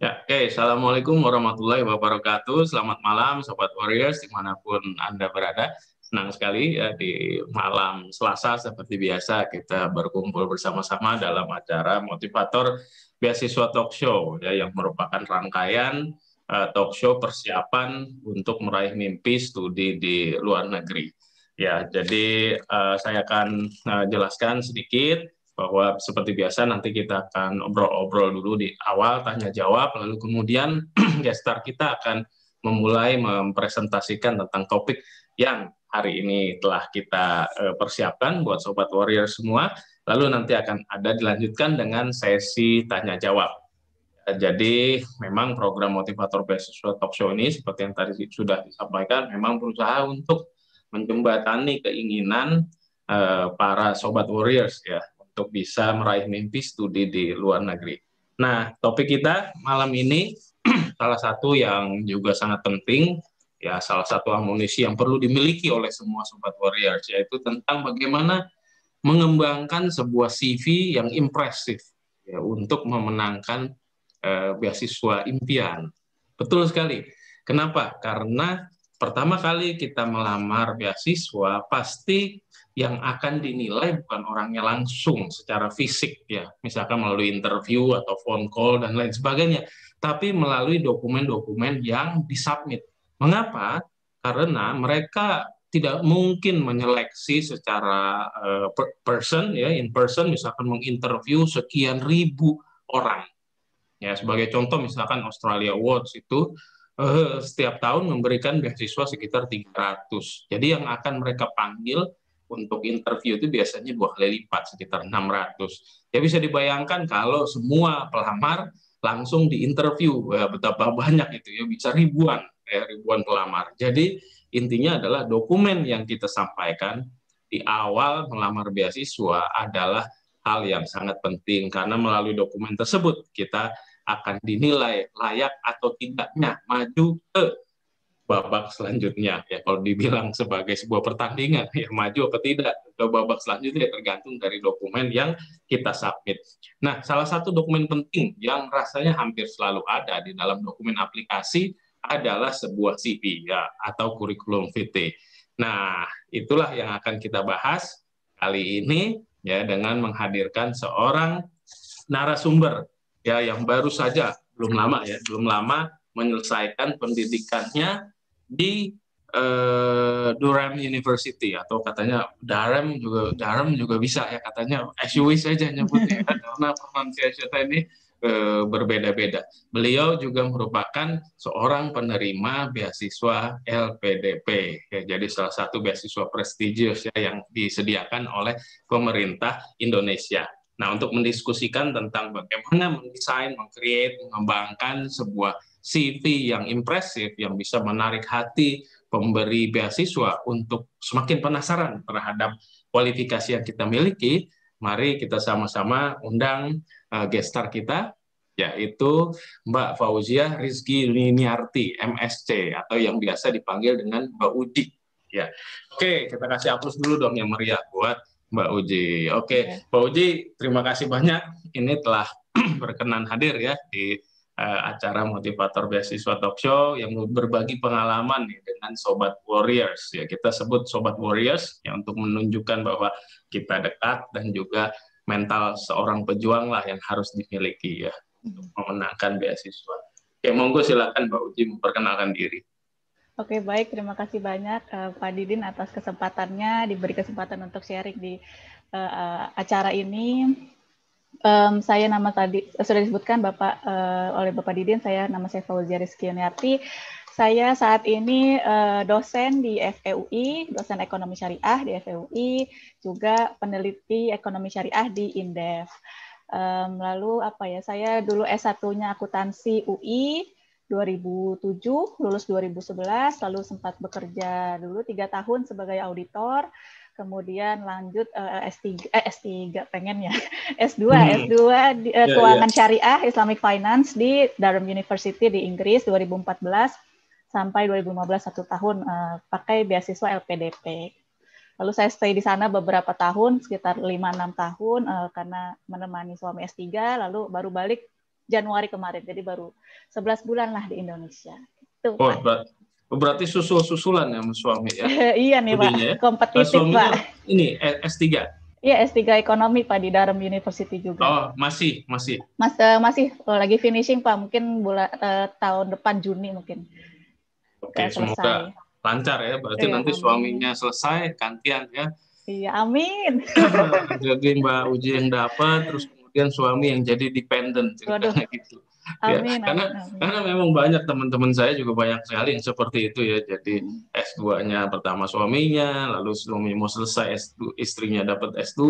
Ya, oke. Okay. Assalamualaikum warahmatullahi wabarakatuh. Selamat malam, Sobat Warriors, dimanapun Anda berada. Senang sekali ya, di malam Selasa seperti biasa kita berkumpul bersama-sama dalam acara Motivator Beasiswa Talk Show ya, yang merupakan rangkaian uh, talk show persiapan untuk meraih mimpi studi di luar negeri. Ya, jadi uh, saya akan uh, jelaskan sedikit bahwa seperti biasa nanti kita akan obrol-obrol dulu di awal tanya hmm. jawab lalu kemudian gestar kita akan memulai mempresentasikan tentang topik yang hari ini telah kita eh, persiapkan buat sobat warrior semua lalu nanti akan ada dilanjutkan dengan sesi tanya jawab eh, jadi memang program motivator beasiswa talk show ini seperti yang tadi sudah disampaikan memang berusaha untuk menjembatani keinginan eh, para sobat warriors ya untuk bisa meraih mimpi studi di luar negeri. Nah, topik kita malam ini salah satu yang juga sangat penting, ya salah satu amunisi yang perlu dimiliki oleh semua sobat warriors, yaitu tentang bagaimana mengembangkan sebuah CV yang impresif ya, untuk memenangkan eh, beasiswa impian. Betul sekali. Kenapa? Karena pertama kali kita melamar beasiswa pasti yang akan dinilai bukan orangnya langsung secara fisik ya, misalkan melalui interview atau phone call dan lain sebagainya, tapi melalui dokumen-dokumen yang disubmit. Mengapa? Karena mereka tidak mungkin menyeleksi secara uh, person ya in person misalkan menginterview sekian ribu orang ya sebagai contoh misalkan Australia Awards itu uh, setiap tahun memberikan beasiswa sekitar 300 jadi yang akan mereka panggil untuk interview itu biasanya dua kali lipat sekitar 600. Ya bisa dibayangkan kalau semua pelamar langsung diinterview ya, betapa banyak itu ya bisa ribuan ya, ribuan pelamar. Jadi intinya adalah dokumen yang kita sampaikan di awal melamar beasiswa adalah hal yang sangat penting karena melalui dokumen tersebut kita akan dinilai layak atau tidaknya maju ke babak selanjutnya ya kalau dibilang sebagai sebuah pertandingan ya maju atau tidak ke babak selanjutnya tergantung dari dokumen yang kita submit. Nah, salah satu dokumen penting yang rasanya hampir selalu ada di dalam dokumen aplikasi adalah sebuah CV ya atau kurikulum vitae. Nah, itulah yang akan kita bahas kali ini ya dengan menghadirkan seorang narasumber ya yang baru saja belum lama ya, belum lama menyelesaikan pendidikannya di uh, Durham University atau katanya Durham juga Durham juga bisa ya katanya SUW saja nyebutnya ya, karena pronunciation ini eh, berbeda-beda. Beliau juga merupakan seorang penerima beasiswa LPDP ya jadi salah satu beasiswa prestigious ya yang disediakan oleh pemerintah Indonesia. Nah, untuk mendiskusikan tentang bagaimana mendesain, mengcreate, mengembangkan sebuah CV yang impresif yang bisa menarik hati pemberi beasiswa untuk semakin penasaran terhadap kualifikasi yang kita miliki, mari kita sama-sama undang uh, eh, gestar kita yaitu Mbak Fauzia Rizky Liniarti MSC atau yang biasa dipanggil dengan Mbak Uji. Ya. Oke, kita kasih aplaus dulu dong yang meriah buat Mbak Uji. Oke, iya. Mbak Uji, terima kasih banyak ini telah berkenan hadir ya di uh, acara motivator beasiswa talk show yang berbagi pengalaman nih, dengan sobat warriors ya kita sebut sobat warriors ya untuk menunjukkan bahwa kita dekat dan juga mental seorang pejuang lah yang harus dimiliki ya untuk hmm. memenangkan beasiswa. Oke, ya, monggo silakan Pak Uji memperkenalkan diri. Oke baik, terima kasih banyak uh, Pak Didin atas kesempatannya diberi kesempatan untuk sharing di uh, uh, acara ini. Um, saya nama tadi eh, sudah disebutkan Bapak uh, oleh Bapak Didin, saya nama saya Fauzia Rizky Yuniarti. Saya saat ini uh, dosen di FEUI, dosen ekonomi syariah di FEUI, juga peneliti ekonomi syariah di Indef. Um, lalu apa ya? Saya dulu S1-nya akuntansi UI 2007, lulus 2011, lalu sempat bekerja dulu tiga tahun sebagai auditor kemudian lanjut uh, S3 eh, S3 eh, pengen ya S2 hmm. S2 di, uh, eh, yeah, ya. keuangan yeah. syariah Islamic Finance di Durham University di Inggris 2014 sampai 2015 satu tahun uh, pakai beasiswa LPDP. Lalu saya stay di sana beberapa tahun sekitar 5 6 tahun uh, karena menemani suami S3 lalu baru balik Januari kemarin. Jadi baru 11 bulan lah di Indonesia. Oh, Berarti susul-susulan ya suami ya? iya nih Pak, ya. kompetitif nah, Pak. Ini eh, S3? Iya S3 ekonomi Pak di Durham University juga. Oh masih, masih? Mas, uh, masih, oh, lagi finishing Pak, mungkin bulan uh, eh, tahun depan Juni mungkin. Oke, okay, semoga lancar ya. Berarti iya, nanti amin. suaminya selesai, kantian ya. Iya, amin. jadi Mbak Uji yang dapat, terus kemudian suami yang jadi dependent. Gitu. Ya, amin, karena amin. karena memang banyak teman-teman saya juga banyak sekali yang seperti itu ya. Jadi hmm. S2-nya pertama suaminya, lalu suami mau selesai S2, istrinya dapat S2,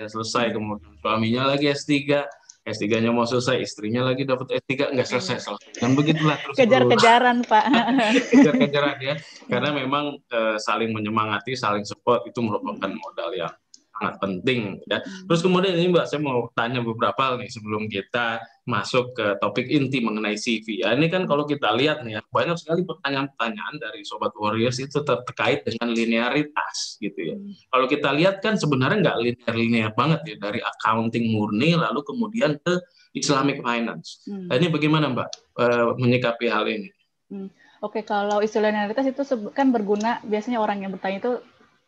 ya selesai hmm. kemudian suaminya lagi S3. S3-nya mau selesai, istrinya lagi dapat S3 nggak hmm. selesai selesai. Dan begitulah terus. Kejar-kejaran, Pak. Kejar-kejaran ya. Karena memang eh, saling menyemangati, saling support itu merupakan modal yang sangat penting ya. Hmm. Terus kemudian ini Mbak saya mau tanya beberapa hal nih sebelum kita masuk ke topik inti mengenai CV. Ya, ini kan kalau kita lihat nih ya, banyak sekali pertanyaan-pertanyaan dari sobat warriors itu terkait dengan linearitas gitu ya. Hmm. Kalau kita lihat kan sebenarnya nggak linear-linear banget ya dari accounting murni lalu kemudian ke Islamic finance. Hmm. Nah, ini bagaimana Mbak eh, menyikapi hal ini? Oke, kalau istilah linearitas itu kan berguna biasanya orang yang bertanya itu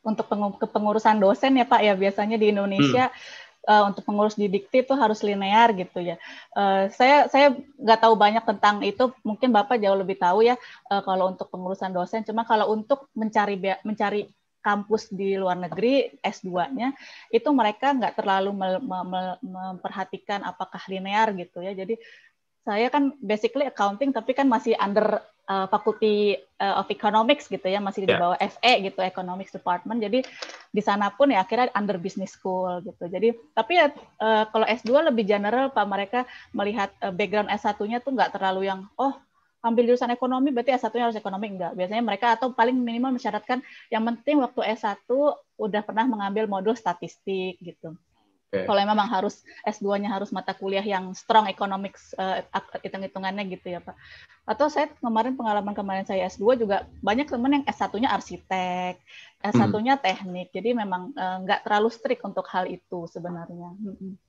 untuk kepengurusan dosen ya Pak ya biasanya di Indonesia hmm. uh, untuk pengurus didikti itu harus linear gitu ya. Uh, saya saya nggak tahu banyak tentang itu, mungkin Bapak jauh lebih tahu ya uh, kalau untuk pengurusan dosen. Cuma kalau untuk mencari mencari kampus di luar negeri S2-nya itu mereka nggak terlalu memperhatikan apakah linear gitu ya. Jadi saya kan basically accounting tapi kan masih under uh, faculty uh, of economics gitu ya masih di ya. bawah yeah. FE gitu economics department jadi di sana pun ya akhirnya under business school gitu jadi tapi ya uh, kalau S2 lebih general Pak mereka melihat uh, background S1-nya tuh nggak terlalu yang oh ambil jurusan ekonomi berarti S1-nya harus ekonomi enggak. Biasanya mereka atau paling minimal mensyaratkan yang penting waktu S1 udah pernah mengambil modul statistik gitu. Kalau memang harus S2-nya harus mata kuliah yang strong economics uh, hitung-hitungannya gitu ya, Pak. Atau saya kemarin pengalaman kemarin saya S2 juga banyak teman yang S1-nya arsitek, S1-nya hmm. teknik. Jadi memang uh, nggak terlalu strict untuk hal itu sebenarnya. Nah,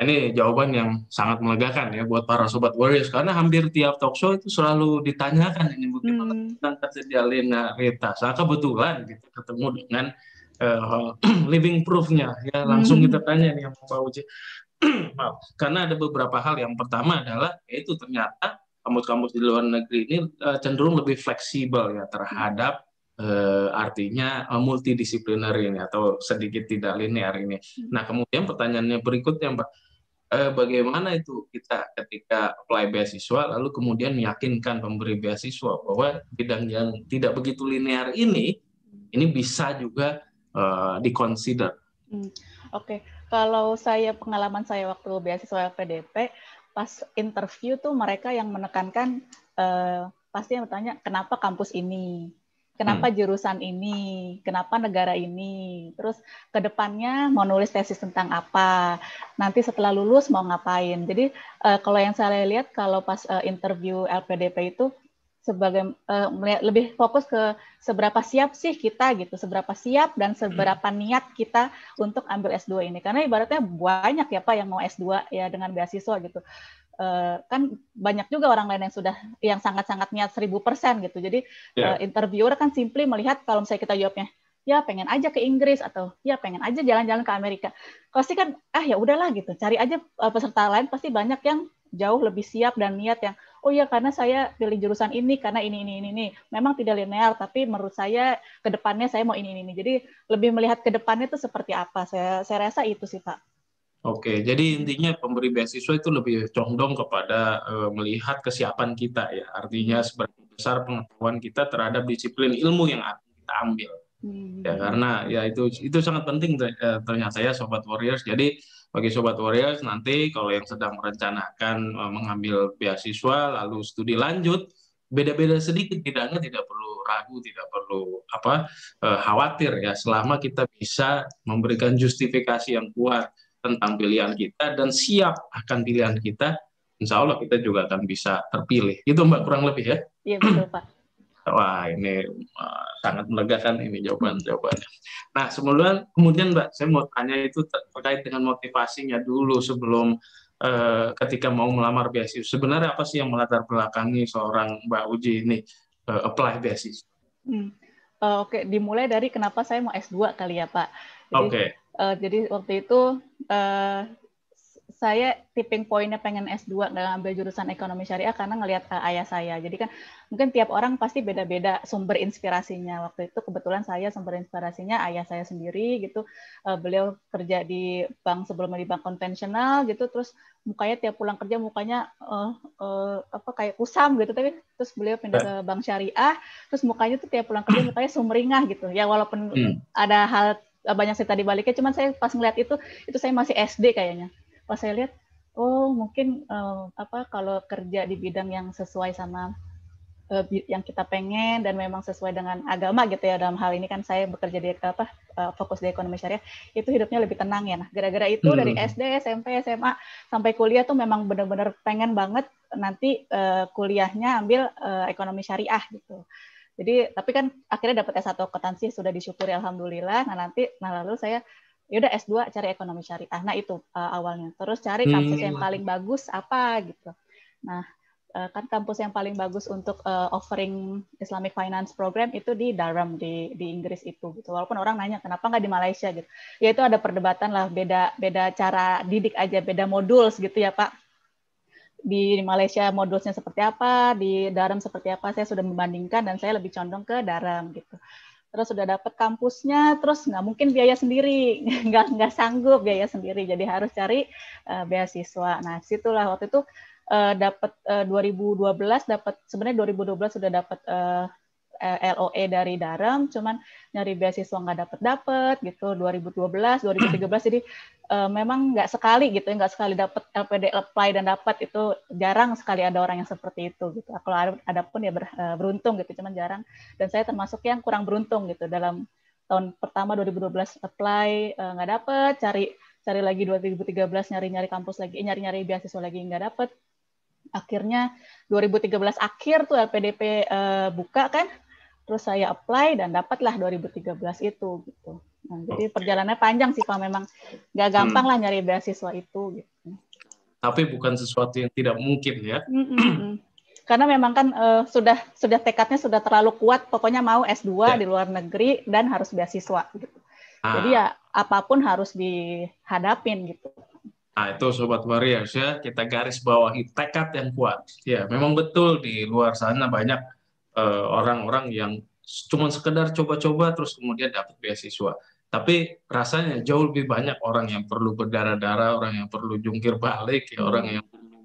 ini jawaban yang sangat melegakan ya buat para sobat warriors karena hampir tiap talk show itu selalu ditanyakan ini bagaimana hmm. tentang terjadi Alina Rita. Saya kebetulan gitu ketemu dengan uh, living proofnya ya langsung kita tanya nih sama Pak Uji karena ada beberapa hal yang pertama adalah yaitu ternyata kampus-kampus di luar negeri ini uh, cenderung lebih fleksibel ya terhadap uh, artinya uh, multidisipliner ini atau sedikit tidak linear ini nah kemudian pertanyaannya berikutnya Pak bagaimana itu kita ketika apply beasiswa lalu kemudian meyakinkan pemberi beasiswa bahwa bidang yang tidak begitu linear ini ini bisa juga Eh, diconsider. Hmm. Oke, okay. kalau saya pengalaman saya waktu beasiswa LPDP pas interview tuh mereka yang menekankan uh, pasti yang bertanya kenapa kampus ini, kenapa hmm. jurusan ini, kenapa negara ini, terus ke depannya mau nulis tesis tentang apa, nanti setelah lulus mau ngapain. Jadi uh, kalau yang saya lihat kalau pas uh, interview LPDP itu sebagai uh, lebih fokus ke seberapa siap sih kita gitu, seberapa siap dan hmm. seberapa niat kita untuk ambil S2 ini. Karena ibaratnya banyak ya Pak yang mau S2 ya dengan beasiswa gitu. Uh, kan banyak juga orang lain yang sudah yang sangat-sangat niat seribu persen gitu. Jadi yeah. Ya. uh, interviewer kan simply melihat kalau misalnya kita jawabnya ya pengen aja ke Inggris atau ya pengen aja jalan-jalan ke Amerika. Pasti kan ah ya udahlah gitu. Cari aja uh, peserta lain pasti banyak yang jauh lebih siap dan niat yang oh ya karena saya pilih jurusan ini karena ini ini ini ini. Memang tidak linear tapi menurut saya ke depannya saya mau ini ini ini. Jadi lebih melihat ke depannya itu seperti apa. Saya saya rasa itu sih Pak. Oke, jadi intinya pemberi beasiswa itu lebih condong kepada e, melihat kesiapan kita ya. Artinya seberapa besar pengetahuan kita terhadap disiplin ilmu yang kita ambil. Hmm. Ya karena ya itu itu sangat penting eh, ternyata ya sobat warriors. Jadi bagi sobat Warriors nanti kalau yang sedang merencanakan e, mengambil beasiswa lalu studi lanjut beda-beda sedikit tidaknya tidak perlu ragu tidak perlu apa e, khawatir ya selama kita bisa memberikan justifikasi yang kuat tentang pilihan kita dan siap akan pilihan kita insya Allah kita juga akan bisa terpilih itu mbak kurang lebih ya iya betul pak Wah, ini sangat melegakan ini jawaban-jawabannya. Nah, semula, kemudian Mbak, saya mau tanya itu terkait dengan motivasinya dulu sebelum uh, ketika mau melamar beasiswa. Sebenarnya apa sih yang melatar belakangi seorang Mbak Uji ini uh, apply beasiswa? Hmm. Eh, oke, okay. dimulai dari kenapa saya mau S2 kali ya, Pak. Oke. Okay. Uh, jadi waktu itu uh, saya tipping pointnya pengen S2 nggak ngambil jurusan ekonomi syariah karena ngelihat uh, ayah saya. Jadi kan mungkin tiap orang pasti beda-beda sumber inspirasinya. Waktu itu kebetulan saya sumber inspirasinya ayah saya sendiri gitu. Uh, beliau kerja di bank sebelumnya di bank konvensional gitu terus mukanya tiap pulang kerja mukanya uh, uh, apa kayak kusam gitu tapi terus beliau pindah ke bank syariah terus mukanya tuh tiap pulang kerja mukanya sumringah gitu. Ya walaupun hmm. ada hal banyak cerita di baliknya cuman saya pas ngeliat itu itu saya masih SD kayaknya pas saya lihat oh mungkin um, apa kalau kerja di bidang yang sesuai sama eh, yang kita pengen dan memang sesuai dengan agama gitu ya dalam hal ini kan saya bekerja di apa eh, fokus di ekonomi syariah itu hidupnya lebih tenang ya nah gara-gara itu hmm. dari SD SMP SMA sampai kuliah tuh memang benar-benar pengen banget nanti uh, kuliahnya ambil uh, ekonomi syariah gitu jadi tapi kan akhirnya dapat S1 akuntansi sudah disyukuri alhamdulillah nah nanti nah lalu saya yaudah S2 cari ekonomi syariah. Nah itu uh, awalnya. Terus cari hmm, kampus hmm. yang paling bagus apa gitu. Nah uh, kan kampus yang paling bagus untuk uh, offering Islamic Finance Program itu di Durham di di Inggris itu gitu. Walaupun orang nanya kenapa nggak di Malaysia gitu. Ya itu ada perdebatan lah beda beda cara didik aja beda modul gitu ya Pak. Di, di Malaysia modulnya seperti apa, di Durham seperti apa, saya sudah membandingkan dan saya lebih condong ke Durham gitu terus sudah dapat kampusnya, terus nggak mungkin biaya sendiri, nggak nggak sanggup biaya sendiri, jadi harus cari uh, beasiswa. Nah, situlah waktu itu uh, dapat uh, 2012 dapat sebenarnya 2012 sudah dapat uh, Eh, LOE dari Darem, cuman nyari beasiswa nggak dapet dapet gitu 2012, 2013 jadi uh, memang nggak sekali gitu, ya, nggak sekali dapet LPD apply dan dapat itu jarang sekali ada orang yang seperti itu gitu. Kalau ada, ada pun ya ber, uh, beruntung gitu, cuman jarang. Dan saya termasuk yang kurang beruntung gitu dalam tahun pertama 2012 apply nggak uh, dapet, cari cari lagi 2013 nyari-nyari kampus lagi, nyari-nyari beasiswa lagi nggak dapet, akhirnya 2013 akhir tuh LPDP uh, buka kan Terus saya apply dan dapatlah 2013 itu gitu. Nah, jadi perjalanannya panjang sih Pak memang nggak gampang hmm. lah nyari beasiswa itu gitu. Tapi bukan sesuatu yang tidak mungkin ya. Karena memang kan uh, sudah sudah tekadnya sudah terlalu kuat pokoknya mau S2 ya. di luar negeri dan harus beasiswa gitu. Ah. Jadi ya apapun harus dihadapin gitu. Nah, itu Sobat Warriors ya, kita garis bawahi tekad yang kuat. Ya, memang betul di luar sana banyak Eh, orang-orang yang cuma sekedar coba-coba terus kemudian dapat beasiswa. Tapi rasanya jauh lebih banyak orang yang perlu berdarah-darah, orang yang perlu jungkir balik, ya, orang yang perlu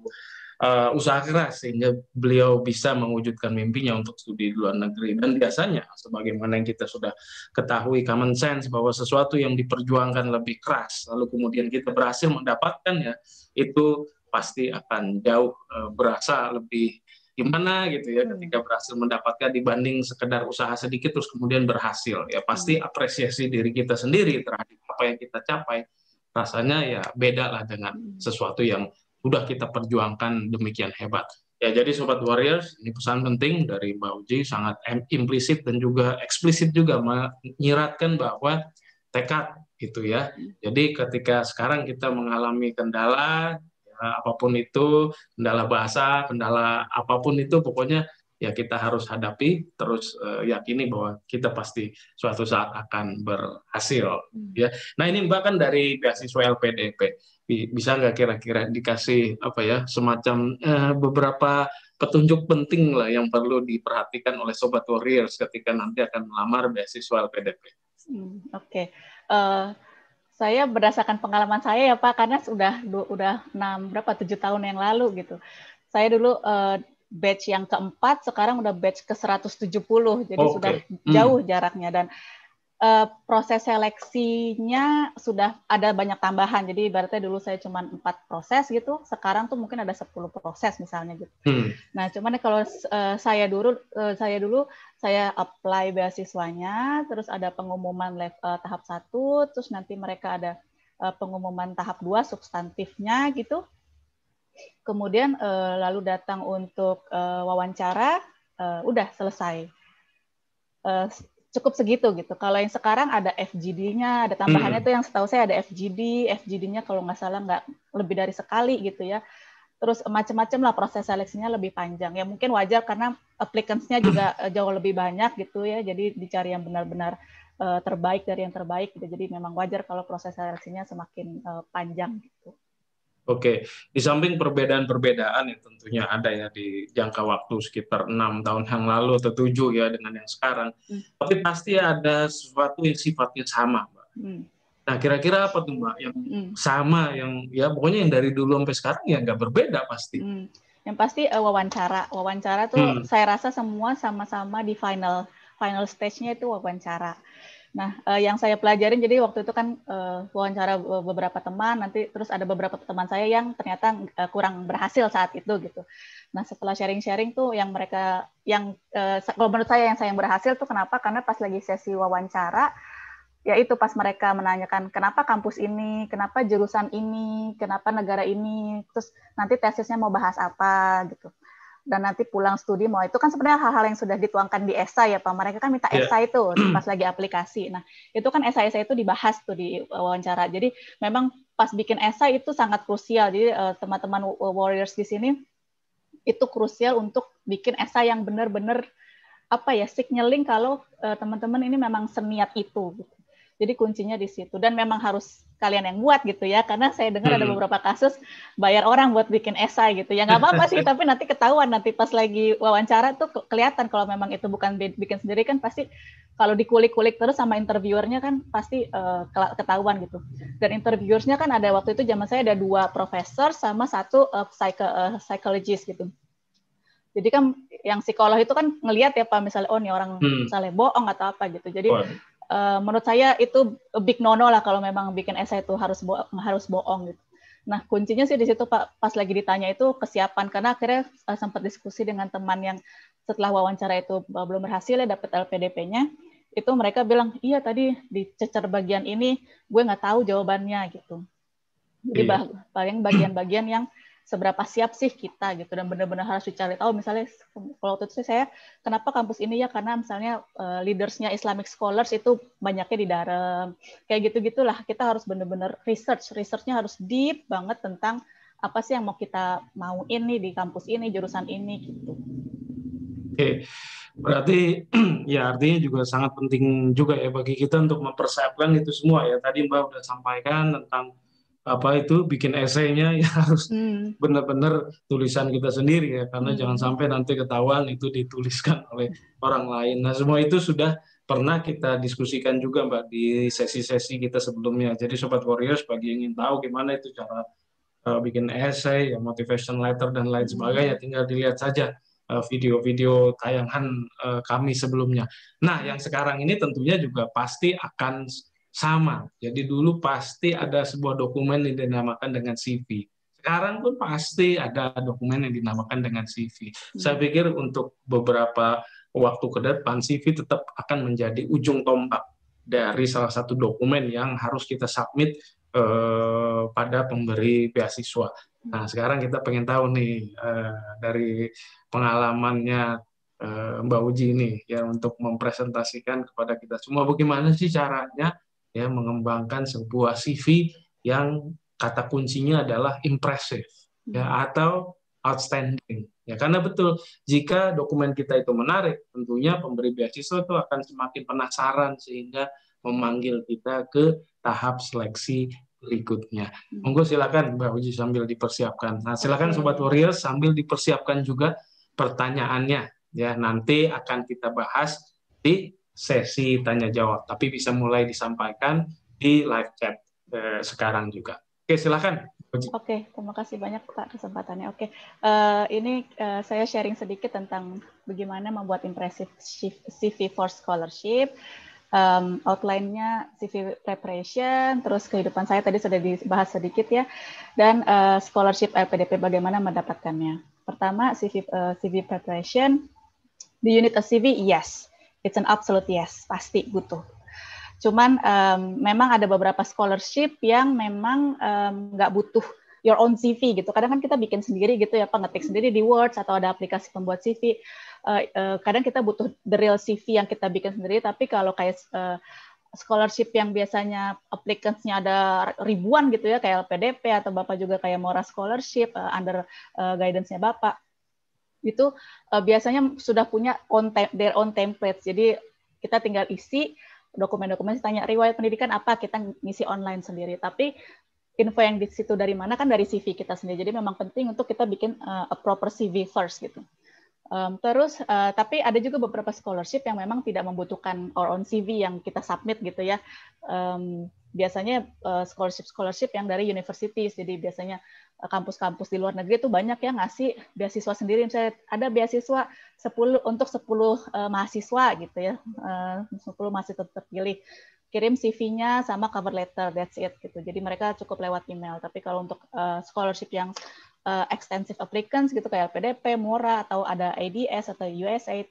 uh, usaha keras sehingga beliau bisa mewujudkan mimpinya untuk studi di luar negeri. Dan biasanya, sebagaimana yang kita sudah ketahui common sense bahwa sesuatu yang diperjuangkan lebih keras, lalu kemudian kita berhasil mendapatkannya, itu pasti akan jauh uh, berasa lebih gimana gitu ya hmm. ketika berhasil mendapatkan dibanding sekedar usaha sedikit terus kemudian berhasil ya pasti hmm. apresiasi diri kita sendiri terhadap apa yang kita capai rasanya ya beda lah dengan hmm. sesuatu yang sudah kita perjuangkan demikian hebat ya jadi sobat warriors ini pesan penting dari Mbak Uji sangat implisit dan juga eksplisit juga menyiratkan bahwa tekad gitu ya jadi ketika sekarang kita mengalami kendala Ya, apapun itu kendala bahasa kendala apapun itu pokoknya ya kita harus hadapi terus uh, yakini bahwa kita pasti suatu saat akan berhasil hmm. ya nah ini mbak kan dari beasiswa LPDP bisa nggak kira-kira dikasih apa ya semacam uh, beberapa petunjuk penting lah yang perlu diperhatikan oleh sobat warriors ketika nanti akan melamar beasiswa LPDP hmm, oke okay. uh, eh, saya berdasarkan pengalaman saya ya Pak karena sudah udah enam berapa tujuh tahun yang lalu gitu. Saya dulu uh, batch yang keempat, sekarang udah batch ke 170, jadi okay. Oh, sudah hmm. jauh mm. jaraknya dan uh, proses seleksinya sudah ada banyak tambahan. Jadi berarti dulu saya cuma empat proses gitu, sekarang tuh mungkin ada 10 proses misalnya gitu. Hmm. Nah, cuman kalau uh, saya dulu uh, saya dulu saya apply beasiswanya, terus ada pengumuman level, uh, tahap satu, terus nanti mereka ada uh, pengumuman tahap dua substantifnya gitu. Kemudian uh, lalu datang untuk uh, wawancara, uh, udah selesai. Uh, cukup segitu gitu. Kalau yang sekarang ada FGD-nya, ada tambahannya hmm. tuh yang setahu saya ada FGD, FGD-nya kalau nggak salah nggak lebih dari sekali gitu ya. Terus macam-macam lah proses seleksinya lebih panjang. Ya mungkin wajar karena applicants-nya juga eh, jauh lebih banyak gitu ya. Jadi dicari yang benar-benar uh, terbaik dari yang terbaik gitu. Jadi memang wajar kalau proses seleksinya semakin uh, panjang gitu. Oke, di samping perbedaan-perbedaan ya tentunya ada ya di jangka waktu sekitar enam tahun yang lalu atau tujuh ya dengan yang sekarang, hmm. tapi pasti ada sesuatu yang sifatnya sama, mbak. Hmm. Nah, kira-kira apa tuh mbak yang hmm. sama yang ya pokoknya yang dari dulu sampai sekarang ya nggak berbeda pasti. Hmm. Yang pasti uh, wawancara, wawancara tuh hmm. saya rasa semua sama-sama di final final stage-nya itu wawancara. Nah, uh, yang saya pelajarin jadi waktu itu kan uh, wawancara eh, beberapa teman, nanti terus ada beberapa teman saya yang ternyata uh, kurang berhasil saat itu gitu. Nah, setelah sharing-sharing tuh yang mereka yang uh, kalau menurut saya yang saya yang berhasil tuh kenapa? Karena pas lagi sesi wawancara ya itu pas mereka menanyakan kenapa kampus ini, kenapa jurusan ini, kenapa negara ini, terus nanti tesisnya mau bahas apa gitu dan nanti pulang studi mau itu kan sebenarnya hal-hal yang sudah dituangkan di esai ya Pak. Mereka kan minta yeah. itu pas lagi aplikasi. Nah, itu kan esai-esai itu dibahas tuh di wawancara. Jadi memang pas bikin esai itu sangat krusial. Jadi eh, teman-teman uh, warriors di sini itu krusial untuk bikin esai yang benar-benar apa ya signaling kalau eh, teman-teman uh, ini memang seniat itu gitu. Jadi kuncinya di situ dan memang harus kalian yang buat gitu ya karena saya dengar hmm. ada beberapa kasus bayar orang buat bikin esai gitu ya nggak apa-apa sih tapi nanti ketahuan nanti pas lagi wawancara tuh kelihatan kalau memang itu bukan bikin sendiri kan pasti kalau dikulik-kulik terus sama interviewernya kan pasti uh, ketahuan gitu dan interviewernya kan ada waktu itu zaman saya ada dua profesor sama satu uh, psycho, uh, psychologist gitu jadi kan yang psikolog itu kan ngelihat ya pak misalnya oh nih orang hmm. misalnya bohong atau apa gitu jadi oh uh, menurut saya itu big nono lah kalau memang bikin esai itu harus bo harus bohong gitu. Nah kuncinya sih di situ pak pas lagi ditanya itu kesiapan karena akhirnya uh, sempat diskusi dengan teman yang setelah wawancara itu uh, belum berhasil ya dapat LPDP-nya itu mereka bilang iya tadi dicecer bagian ini gue nggak tahu jawabannya gitu. Jadi iya. paling bagian-bagian yang seberapa siap sih kita gitu dan benar-benar harus dicari tahu misalnya kalau waktu itu saya kenapa kampus ini ya karena misalnya uh, leadersnya Islamic scholars itu banyaknya di Darem kayak gitu gitulah kita harus benar-benar research researchnya harus deep banget tentang apa sih yang mau kita mau ini di kampus ini jurusan ini gitu. Oke, berarti ya artinya juga sangat penting juga ya bagi kita untuk mempersiapkan itu semua ya. Tadi Mbak sudah sampaikan tentang apa itu bikin esainya ya harus hmm. benar-benar tulisan kita sendiri ya karena hmm. jangan sampai nanti ketahuan itu dituliskan oleh orang lain. Nah, semua itu sudah pernah kita diskusikan juga Mbak di sesi-sesi kita sebelumnya. Jadi sobat Warriors bagi yang ingin tahu gimana itu cara uh, bikin esai, ya, motivation letter dan lain hmm. sebagainya tinggal dilihat saja eh, video-video tayangan uh, kami sebelumnya. Nah, yang sekarang ini tentunya juga pasti akan sama. Jadi dulu pasti ada sebuah dokumen yang dinamakan dengan CV. Sekarang pun pasti ada dokumen yang dinamakan dengan CV. Saya hmm. pikir untuk beberapa waktu ke depan CV tetap akan menjadi ujung tombak dari salah satu dokumen yang harus kita submit eh, pada pemberi beasiswa. Nah, sekarang kita pengen tahu nih eh, dari pengalamannya eh, Mbak Uji ini ya untuk mempresentasikan kepada kita semua bagaimana sih caranya ya mengembangkan sebuah CV yang kata kuncinya adalah impressive ya hmm. atau outstanding ya karena betul jika dokumen kita itu menarik tentunya pemberi beasiswa itu akan semakin penasaran sehingga memanggil kita ke tahap seleksi berikutnya. Hmm. Monggo silakan Mbak Uji sambil dipersiapkan. Nah, silakan sobat warrior sambil dipersiapkan juga pertanyaannya ya nanti akan kita bahas di sesi tanya jawab, tapi bisa mulai disampaikan di live chat eh, sekarang juga. Oke, silakan. Oke, okay, terima kasih banyak Pak kesempatannya. Oke, okay. uh, eh, ini uh, saya sharing sedikit tentang bagaimana membuat impresif CV for scholarship. Um, outline-nya CV preparation, terus kehidupan saya tadi sudah dibahas sedikit ya, dan uh, scholarship LPDP bagaimana mendapatkannya. Pertama CV uh, CV preparation, do you need a CV? Yes it's an absolute yes, pasti butuh. Cuman um, memang ada beberapa scholarship yang memang nggak um, butuh your own CV gitu. Kadang kan kita bikin sendiri gitu ya, pengetik sendiri di Word atau ada aplikasi pembuat CV. Uh, eh, uh, eh, kadang kita butuh the real CV yang kita bikin sendiri, tapi kalau kayak uh, scholarship yang biasanya applicants-nya ada ribuan gitu ya, kayak LPDP atau Bapak juga kayak Mora Scholarship, uh, under uh, guidance-nya Bapak, itu uh, biasanya sudah punya on their own template Jadi kita tinggal isi dokumen-dokumen, tanya riwayat pendidikan apa, kita ngisi online sendiri. Tapi info yang di situ dari mana kan dari CV kita sendiri. Jadi memang penting untuk kita bikin uh, a proper CV first gitu. Um, terus, uh, tapi ada juga beberapa scholarship yang memang tidak membutuhkan our own CV yang kita submit gitu ya. Um, biasanya scholarship-scholarship uh, scholarship -scholarship yang dari universities, jadi biasanya kampus-kampus di luar negeri itu banyak yang ngasih beasiswa sendiri misalnya ada beasiswa 10 untuk 10 uh, eh, mahasiswa gitu ya eh, uh, 10 mahasiswa terpilih kirim CV-nya sama cover letter that's it gitu jadi mereka cukup lewat email tapi kalau untuk uh, scholarship yang uh, extensive applicants gitu kayak LPDP, MORA atau ada IDS atau USAID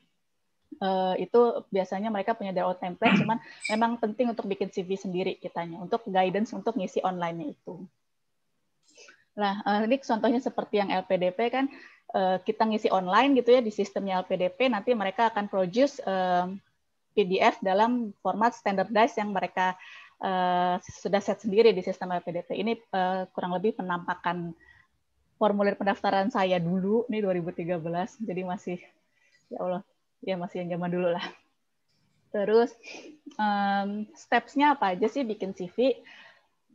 Uh, itu biasanya mereka punya their own template, cuman memang penting untuk bikin CV sendiri kitanya, untuk guidance untuk ngisi online-nya itu. Nah, eh, ini contohnya seperti yang LPDP kan eh, kita ngisi online gitu ya di sistemnya LPDP nanti mereka akan produce eh, PDF dalam format standardized yang mereka sudah set sendiri di sistem LPDP. Ini kurang lebih penampakan formulir pendaftaran saya dulu ini 2013. Jadi masih ya Allah, ya masih yang zaman dulu lah. Terus um, steps-nya apa aja sih bikin CV?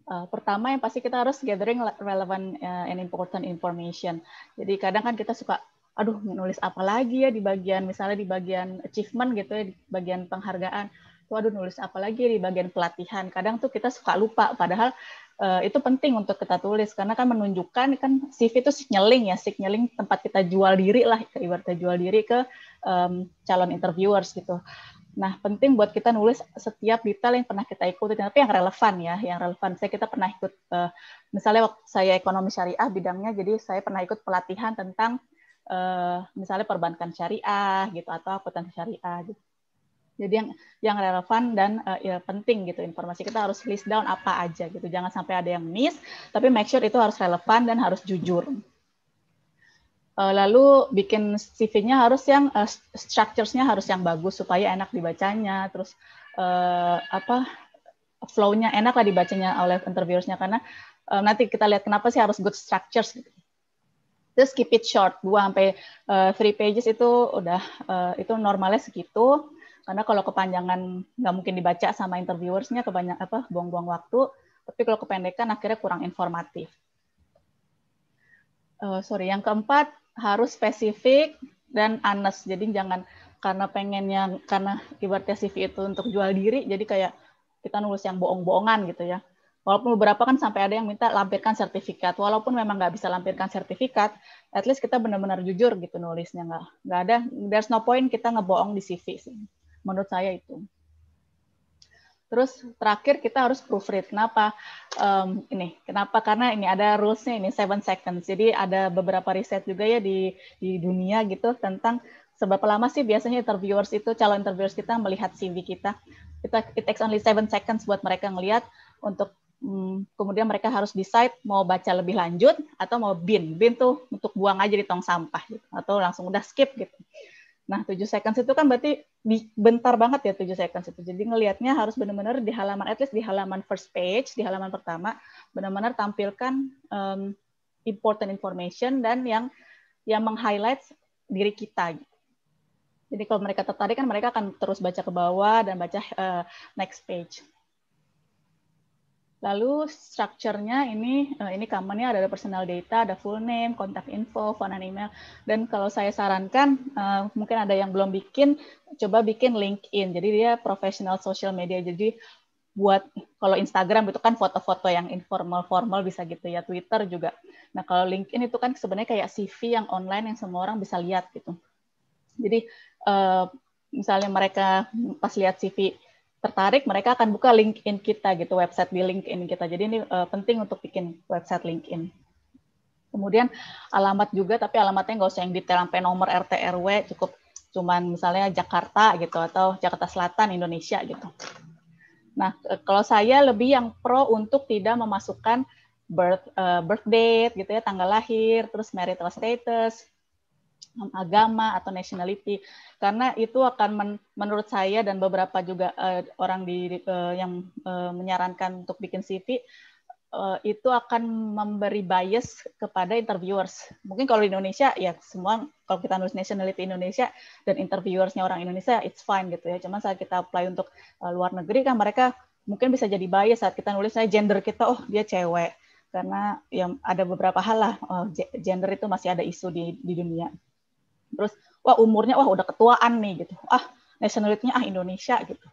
Uh, pertama yang pasti kita harus gathering relevant uh, and important information. Jadi kadang kan kita suka aduh nulis apa lagi ya di bagian misalnya di bagian achievement gitu ya di bagian penghargaan Waduh nulis apa lagi ya di bagian pelatihan kadang tuh kita suka lupa padahal uh, itu penting untuk kita tulis karena kan menunjukkan kan CV itu signaling ya signaling tempat kita jual diri lah ibaratnya jual diri ke um, calon interviewers gitu Nah, penting buat kita nulis setiap detail yang pernah kita ikuti, tapi yang relevan ya, yang relevan. Saya kita pernah ikut, uh, misalnya waktu saya ekonomi syariah bidangnya, jadi saya pernah ikut pelatihan tentang uh, misalnya perbankan syariah gitu atau akuntansi syariah. Gitu. Jadi yang yang relevan dan uh, ya, penting gitu informasi kita harus list down apa aja gitu, jangan sampai ada yang miss, tapi make sure itu harus relevan dan harus jujur uh, lalu bikin CV-nya harus yang uh, structures-nya harus yang bagus supaya enak dibacanya terus uh, apa flow-nya enak lah dibacanya oleh interviewers-nya karena uh, nanti kita lihat kenapa sih harus good structures gitu. Terus keep it short, 2 sampai uh, pages itu udah uh, itu normalnya segitu. Karena kalau kepanjangan nggak mungkin dibaca sama interviewersnya kebanyakan apa buang-buang waktu. Tapi kalau kependekan akhirnya kurang informatif. Uh, sorry, yang keempat harus spesifik dan anes Jadi jangan karena pengen yang karena ibaratnya CV itu untuk jual diri jadi kayak kita nulis yang bohong-bohongan gitu ya. Walaupun beberapa kan sampai ada yang minta lampirkan sertifikat. Walaupun memang nggak bisa lampirkan sertifikat, at least kita benar-benar jujur gitu nulisnya nggak nggak ada there's no point kita ngebohong di CV sih. Menurut saya itu. Terus terakhir kita harus proofread. Kenapa? Um, ini kenapa? Karena ini ada rulesnya ini seven seconds. Jadi ada beberapa riset juga ya di di dunia gitu tentang seberapa lama sih biasanya interviewers itu calon interviewers kita melihat CV kita. Kita it takes only seven seconds buat mereka ngelihat untuk um, kemudian mereka harus decide mau baca lebih lanjut atau mau bin. Bin tuh untuk buang aja di tong sampah gitu atau langsung udah skip gitu. Nah, 7 seconds itu kan berarti bentar banget ya 7 seconds itu. Jadi ngelihatnya harus benar-benar di halaman, at least di halaman first page, di halaman pertama, benar-benar tampilkan um, important information dan yang yang meng-highlight diri kita. Jadi kalau mereka tertarik kan mereka akan terus baca ke bawah dan baca uh, next page. Lalu strukturnya ini eh, ini commonnya ada personal data, ada full name, kontak info, phone and email. Dan kalau saya sarankan eh, mungkin ada yang belum bikin, coba bikin LinkedIn. Jadi dia professional social media. Jadi buat kalau Instagram itu kan foto-foto yang informal formal bisa gitu ya Twitter juga. Nah kalau LinkedIn itu kan sebenarnya kayak CV yang online yang semua orang bisa lihat gitu. Jadi eh, misalnya mereka pas lihat CV tertarik mereka akan buka LinkedIn kita gitu website di LinkedIn kita jadi ini uh, penting untuk bikin website LinkedIn kemudian alamat juga tapi alamatnya nggak usah yang detail sampai nomor RT RW cukup cuman misalnya Jakarta gitu atau Jakarta Selatan Indonesia gitu nah kalau saya lebih yang pro untuk tidak memasukkan birth uh, birth gitu ya tanggal lahir terus marital status agama atau nationality karena itu akan men, menurut saya dan beberapa juga uh, orang di uh, yang uh, menyarankan untuk bikin CV uh, itu akan memberi bias kepada interviewers. Mungkin kalau di Indonesia ya semua kalau kita nulis nationality Indonesia dan interviewersnya orang Indonesia it's fine gitu ya. Cuman saat kita apply untuk uh, luar negeri kan mereka mungkin bisa jadi bias saat kita nulis saya gender kita oh dia cewek karena yang ada beberapa hal lah gender itu masih ada isu di di dunia terus wah umurnya wah udah ketuaan nih gitu ah nationality-nya ah Indonesia gitu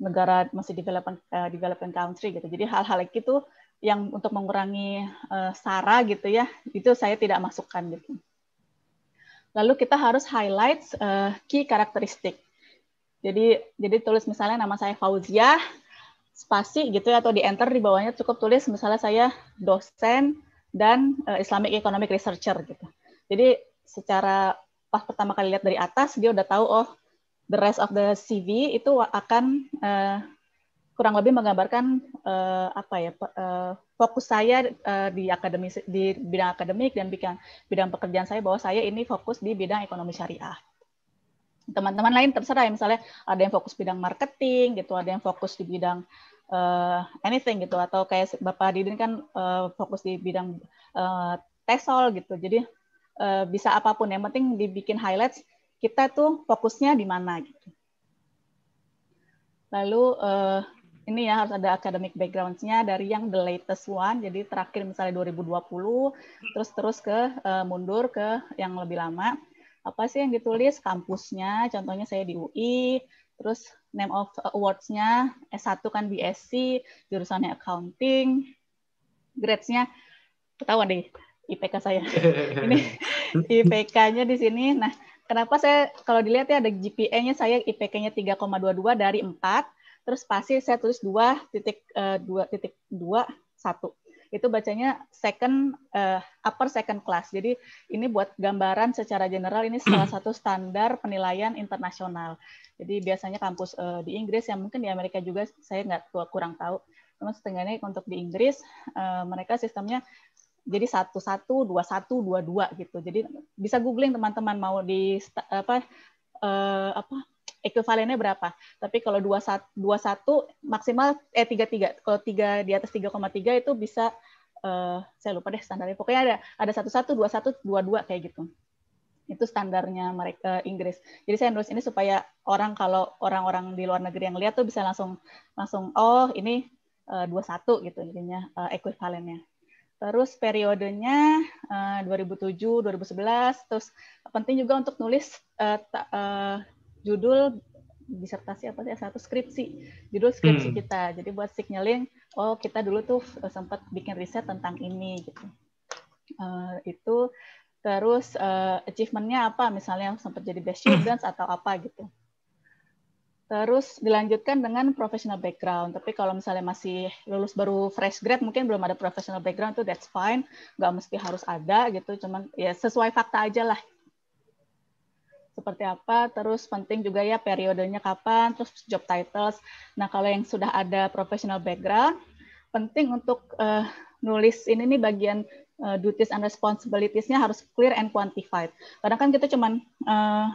negara masih development uh, eh, development country gitu jadi hal-hal gitu yang untuk mengurangi uh, sara gitu ya itu saya tidak masukkan gitu lalu kita harus highlight uh, key karakteristik jadi jadi tulis misalnya nama saya Fauzia spasi gitu ya atau di enter di bawahnya cukup tulis misalnya saya dosen dan uh, Islamic Economic Researcher gitu jadi secara pas pertama kali lihat dari atas dia udah tahu oh the rest of the CV itu akan uh, kurang lebih menggambarkan uh, apa ya uh, fokus saya uh, di akademis di bidang akademik dan bidang bidang pekerjaan saya bahwa saya ini fokus di bidang ekonomi syariah teman-teman lain terserah ya misalnya ada yang fokus bidang marketing gitu ada yang fokus di bidang uh, anything gitu atau kayak bapak Didin kan uh, fokus di bidang uh, tesol gitu jadi Eh, bisa apapun yang penting dibikin highlights kita tuh fokusnya di mana gitu. Lalu eh, ini ya harus ada academic backgroundnya dari yang the latest one, jadi terakhir misalnya 2020, terus terus ke eh, mundur ke yang lebih lama. Apa sih yang ditulis kampusnya? Contohnya saya di UI, terus name of awards-nya S1 kan BSc, jurusannya accounting, grades-nya ketahuan deh IPK saya. ini IPK-nya di sini. Nah, kenapa saya kalau dilihat ya ada GPA-nya saya IPK-nya 3,22 dari 4, terus pasti saya tulis 2.2.21. titik eh, dua titik dua satu itu bacanya second uh, upper second class. Jadi ini buat gambaran secara general ini salah satu standar penilaian internasional. Jadi biasanya kampus uh, di Inggris yang mungkin di Amerika juga saya nggak kurang tahu. Cuma setengahnya untuk di Inggris uh, mereka sistemnya jadi satu satu dua satu dua dua gitu jadi bisa googling teman-teman mau di apa eh, apa ekuivalennya berapa tapi kalau dua satu dua satu maksimal eh tiga tiga kalau tiga di atas tiga koma tiga itu bisa eh, saya lupa deh standarnya pokoknya ada ada satu satu dua satu dua dua kayak gitu itu standarnya mereka eh, Inggris. Jadi saya nulis ini supaya orang kalau orang-orang di luar negeri yang lihat tuh bisa langsung langsung oh ini eh, dua satu gitu intinya uh, eh, ekuivalennya. Terus periodenya uh, 2007, 2011. Terus penting juga untuk nulis uh, ta, uh, judul disertasi apa sih ya, satu skripsi judul skripsi hmm. kita jadi buat signaling oh kita dulu tuh eh, sempat bikin riset tentang ini gitu uh, itu terus uh, achievementnya apa misalnya sempat jadi best students atau apa gitu Terus dilanjutkan dengan professional background. Tapi kalau misalnya masih lulus baru fresh grad, mungkin belum ada professional background tuh that's fine. Nggak mesti harus ada gitu. Cuman ya sesuai fakta aja lah. Seperti apa. Terus penting juga ya periodenya kapan. Terus job titles. Nah kalau yang sudah ada professional background, penting untuk uh, nulis ini nih bagian uh, duties and responsibilitiesnya harus clear and quantified. Karena kan kita cuman uh,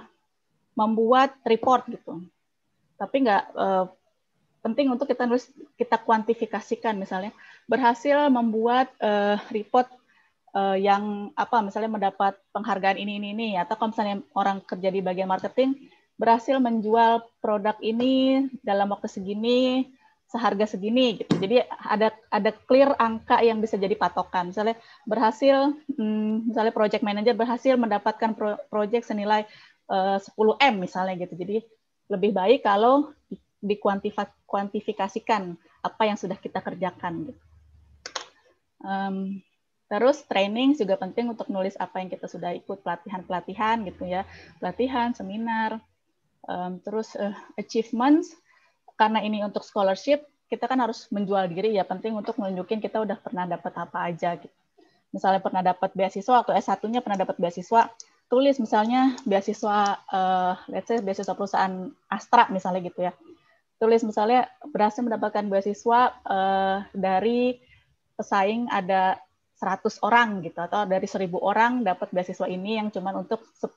membuat report gitu tapi nggak uh, penting untuk kita nulis kita kuantifikasikan misalnya berhasil membuat uh, report uh, yang apa misalnya mendapat penghargaan ini ini ini atau kalau misalnya orang kerja di bagian marketing berhasil menjual produk ini dalam waktu segini seharga segini gitu jadi ada ada clear angka yang bisa jadi patokan misalnya berhasil hmm, misalnya project manager berhasil mendapatkan pro project senilai uh, 10 m misalnya gitu jadi lebih baik kalau dikuantifikasikan apa yang sudah kita kerjakan. Gitu. terus training juga penting untuk nulis apa yang kita sudah ikut pelatihan-pelatihan gitu ya, pelatihan, seminar, terus eh, achievements karena ini untuk scholarship kita kan harus menjual diri ya penting untuk menunjukin kita udah pernah dapat apa aja gitu. Misalnya pernah dapat beasiswa atau S1-nya pernah dapat beasiswa, tulis misalnya beasiswa uh, let's say beasiswa perusahaan Astra misalnya gitu ya. Tulis misalnya berhasil mendapatkan beasiswa uh, dari pesaing ada 100 orang gitu atau dari 1000 orang dapat beasiswa ini yang cuma untuk 10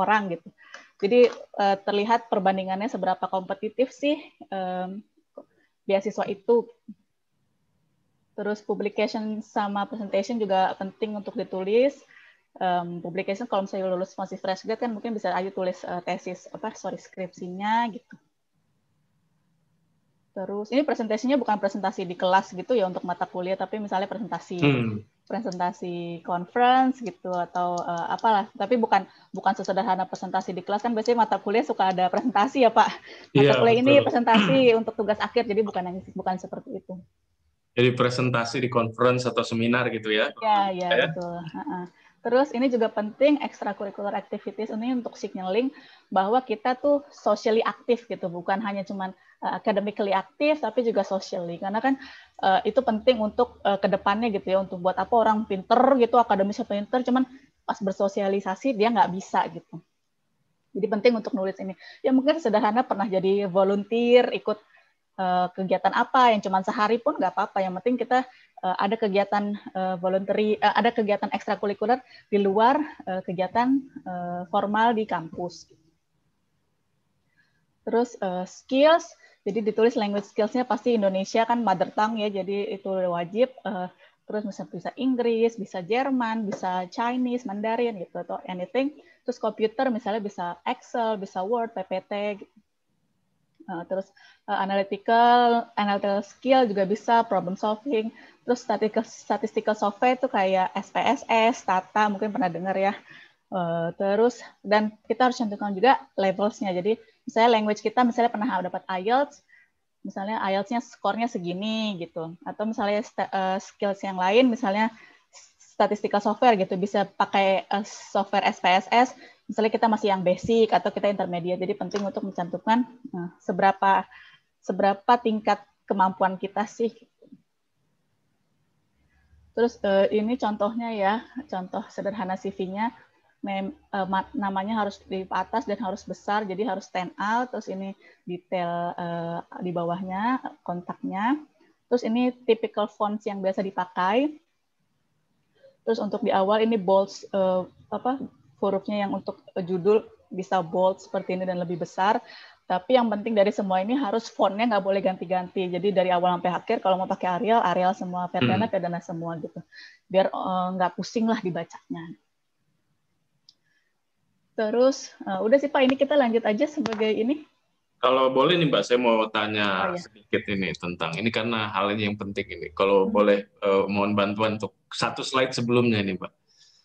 orang gitu. Jadi uh, terlihat perbandingannya seberapa kompetitif sih um, beasiswa itu. Terus publication sama presentation juga penting untuk ditulis um, publication kalau misalnya lulus masih fresh grad kan mungkin bisa ayo tulis uh, tesis apa sorry skripsinya gitu. Terus ini presentasinya bukan presentasi di kelas gitu ya untuk mata kuliah tapi misalnya presentasi hmm. presentasi conference gitu atau uh, apalah tapi bukan bukan sesederhana presentasi di kelas kan biasanya mata kuliah suka ada presentasi ya Pak. Mata yeah, kuliah betul. ini presentasi untuk tugas akhir jadi bukan bukan seperti itu. Jadi presentasi di conference atau seminar gitu ya. Iya, iya ya. betul. Uh -uh. Terus ini juga penting ekstrakurikuler activities ini untuk signaling bahwa kita tuh socially aktif gitu, bukan hanya cuman uh, academically aktif tapi juga socially. Karena kan uh, itu penting untuk uh, eh, kedepannya gitu ya, untuk buat apa orang pinter gitu, akademisnya pinter, cuman pas bersosialisasi dia nggak bisa gitu. Jadi penting untuk nulis ini. Ya mungkin sederhana pernah jadi volunteer, ikut kegiatan apa yang cuman sehari pun nggak apa-apa. Yang penting kita uh, ada kegiatan uh, voluntary, uh, ada kegiatan ekstrakurikuler di luar uh, kegiatan uh, formal di kampus. Terus uh, skills, jadi ditulis language skillsnya pasti Indonesia kan mother tongue ya, jadi itu wajib. Uh, terus bisa bisa Inggris, bisa Jerman, bisa Chinese, Mandarin gitu atau anything. Terus komputer misalnya bisa Excel, bisa Word, PPT Nah, terus uh, analytical, analytical skill juga bisa, problem solving. Terus statistical, statistical software itu kayak SPSS, Tata mungkin pernah dengar ya. Uh, terus dan kita harus cantumkan juga levelsnya. Jadi misalnya language kita misalnya pernah dapat IELTS, misalnya IELTS-nya skornya segini gitu. Atau misalnya uh, skills yang lain misalnya statistical software gitu bisa pakai uh, software SPSS misalnya kita masih yang basic atau kita intermediate jadi penting untuk mencantumkan uh, seberapa seberapa tingkat kemampuan kita sih terus uh, ini contohnya ya contoh sederhana CV-nya Mem, uh, namanya harus di atas dan harus besar jadi harus stand out terus ini detail uh, di bawahnya kontaknya terus ini typical fonts yang biasa dipakai Terus untuk di awal ini bold uh, eh, apa hurufnya yang untuk eh, judul bisa bold seperti ini dan lebih besar. Tapi yang penting dari semua ini harus fontnya nggak boleh ganti-ganti. Jadi dari awal sampai akhir kalau mau pakai Arial, Arial semua, Perdana, hmm. Perdana semua gitu. Biar uh, nggak pusing lah dibacanya. Terus uh, udah sih Pak, ini kita lanjut aja sebagai ini. Kalau boleh nih Mbak, saya mau tanya oh, iya. sedikit ini tentang ini karena hal ini yang penting ini. Kalau hmm. boleh uh, mohon bantuan untuk satu slide sebelumnya ini, Pak.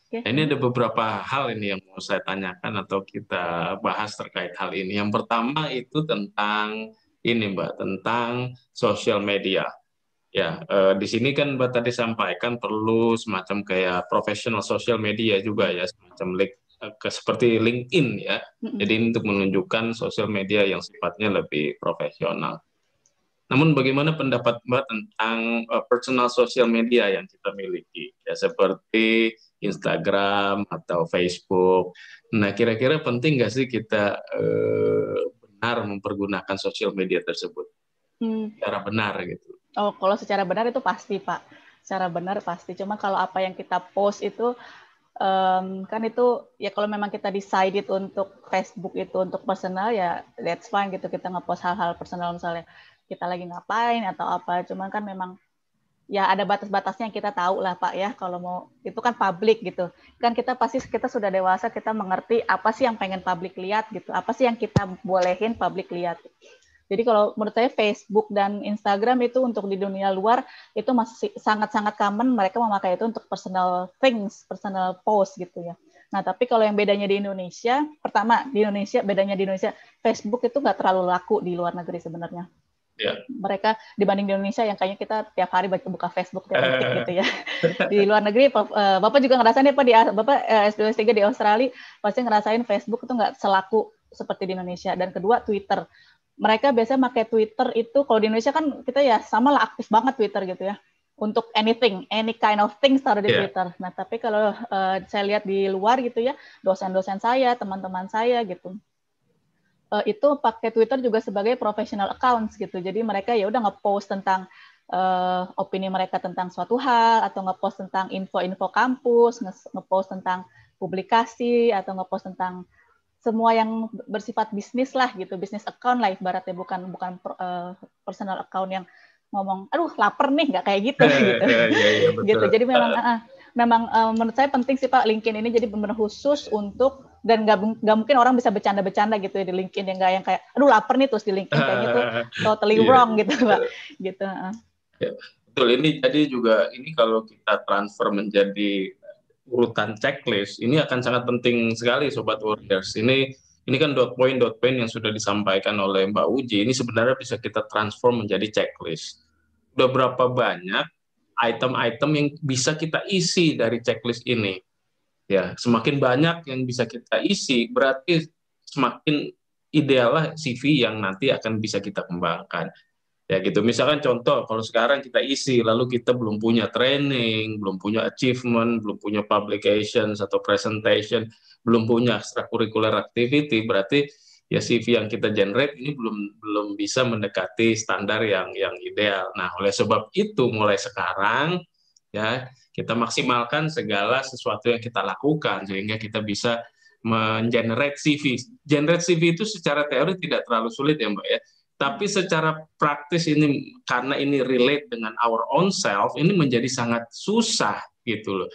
Okay. Nah, ini ada beberapa hal ini yang mau saya tanyakan atau kita bahas terkait hal ini. Yang pertama itu tentang ini, Mbak, tentang sosial media. Ya, eh, di sini kan Mbak tadi sampaikan perlu semacam kayak profesional sosial media juga ya, semacam link eh, ke seperti LinkedIn ya. Jadi ini untuk menunjukkan sosial media yang sifatnya lebih profesional. Namun bagaimana pendapat Mbak tentang uh, personal social media yang kita miliki ya seperti Instagram atau Facebook. Nah, kira-kira penting nggak sih kita uh, benar mempergunakan social media tersebut? Hmm. Secara benar gitu. Oh, kalau secara benar itu pasti, Pak. Secara benar pasti. Cuma kalau apa yang kita post itu um, kan itu ya kalau memang kita decided untuk Facebook itu untuk personal ya that's fine gitu kita ngepost hal-hal personal misalnya kita lagi ngapain atau apa. Cuman kan memang ya ada batas-batasnya yang kita tahu lah Pak ya kalau mau itu kan publik gitu kan kita pasti kita sudah dewasa kita mengerti apa sih yang pengen publik lihat gitu apa sih yang kita bolehin publik lihat jadi kalau menurut saya Facebook dan Instagram itu untuk di dunia luar itu masih sangat-sangat common mereka memakai itu untuk personal things personal post gitu ya nah tapi kalau yang bedanya di Indonesia pertama di Indonesia bedanya di Indonesia Facebook itu nggak terlalu laku di luar negeri sebenarnya yeah. mereka dibanding di Indonesia yang kayaknya kita tiap hari baca buka Facebook tiap detik gitu ya di luar negeri eh, bapak juga ngerasain ya pak di bapak S2 eh, S3 di Australia pasti ngerasain Facebook itu nggak selaku seperti di Indonesia dan kedua Twitter mereka biasanya pakai Twitter itu kalau di Indonesia kan kita ya sama lah aktif banget Twitter gitu ya untuk anything, any kind of things taruh di yeah. Twitter. Nah, tapi kalau uh, saya lihat di luar gitu ya, dosen-dosen saya, teman-teman saya gitu, uh, itu pakai Twitter juga sebagai professional accounts gitu. Jadi mereka ya udah ngepost tentang uh, opini mereka tentang suatu hal atau ngepost tentang info-info kampus, ngepost tentang publikasi atau ngepost tentang semua yang bersifat bisnis lah gitu, bisnis account lah ibaratnya bukan bukan uh, personal account yang ngomong, aduh lapar nih nggak kayak gitu yeah, gitu. Yeah, yeah, yeah, gitu. Jadi memang uh, memang uh, menurut saya penting sih Pak LinkedIn ini jadi benar khusus untuk dan nggak gak mungkin orang bisa bercanda-bercanda gitu ya di LinkedIn yang nggak yang kayak aduh lapar nih terus di LinkedIn kayak gitu totally yeah. wrong gitu pak gitu yeah. Ya, betul ini jadi juga ini kalau kita transfer menjadi urutan checklist ini akan sangat penting sekali sobat warriors ini ini kan dot point dot point yang sudah disampaikan oleh Mbak Uji ini sebenarnya bisa kita transform menjadi checklist udah berapa banyak item-item yang bisa kita isi dari checklist ini ya semakin banyak yang bisa kita isi berarti semakin ideallah CV yang nanti akan bisa kita kembangkan ya gitu misalkan contoh kalau sekarang kita isi lalu kita belum punya training belum punya achievement belum punya publication atau presentation belum punya extracurricular activity berarti ya CV yang kita generate ini belum belum bisa mendekati standar yang yang ideal nah oleh sebab itu mulai sekarang ya kita maksimalkan segala sesuatu yang kita lakukan sehingga kita bisa mengenerate CV. Generate CV itu secara teori tidak terlalu sulit ya Mbak ya. Tapi secara praktis ini karena ini relate dengan our own self ini menjadi sangat susah gitu loh.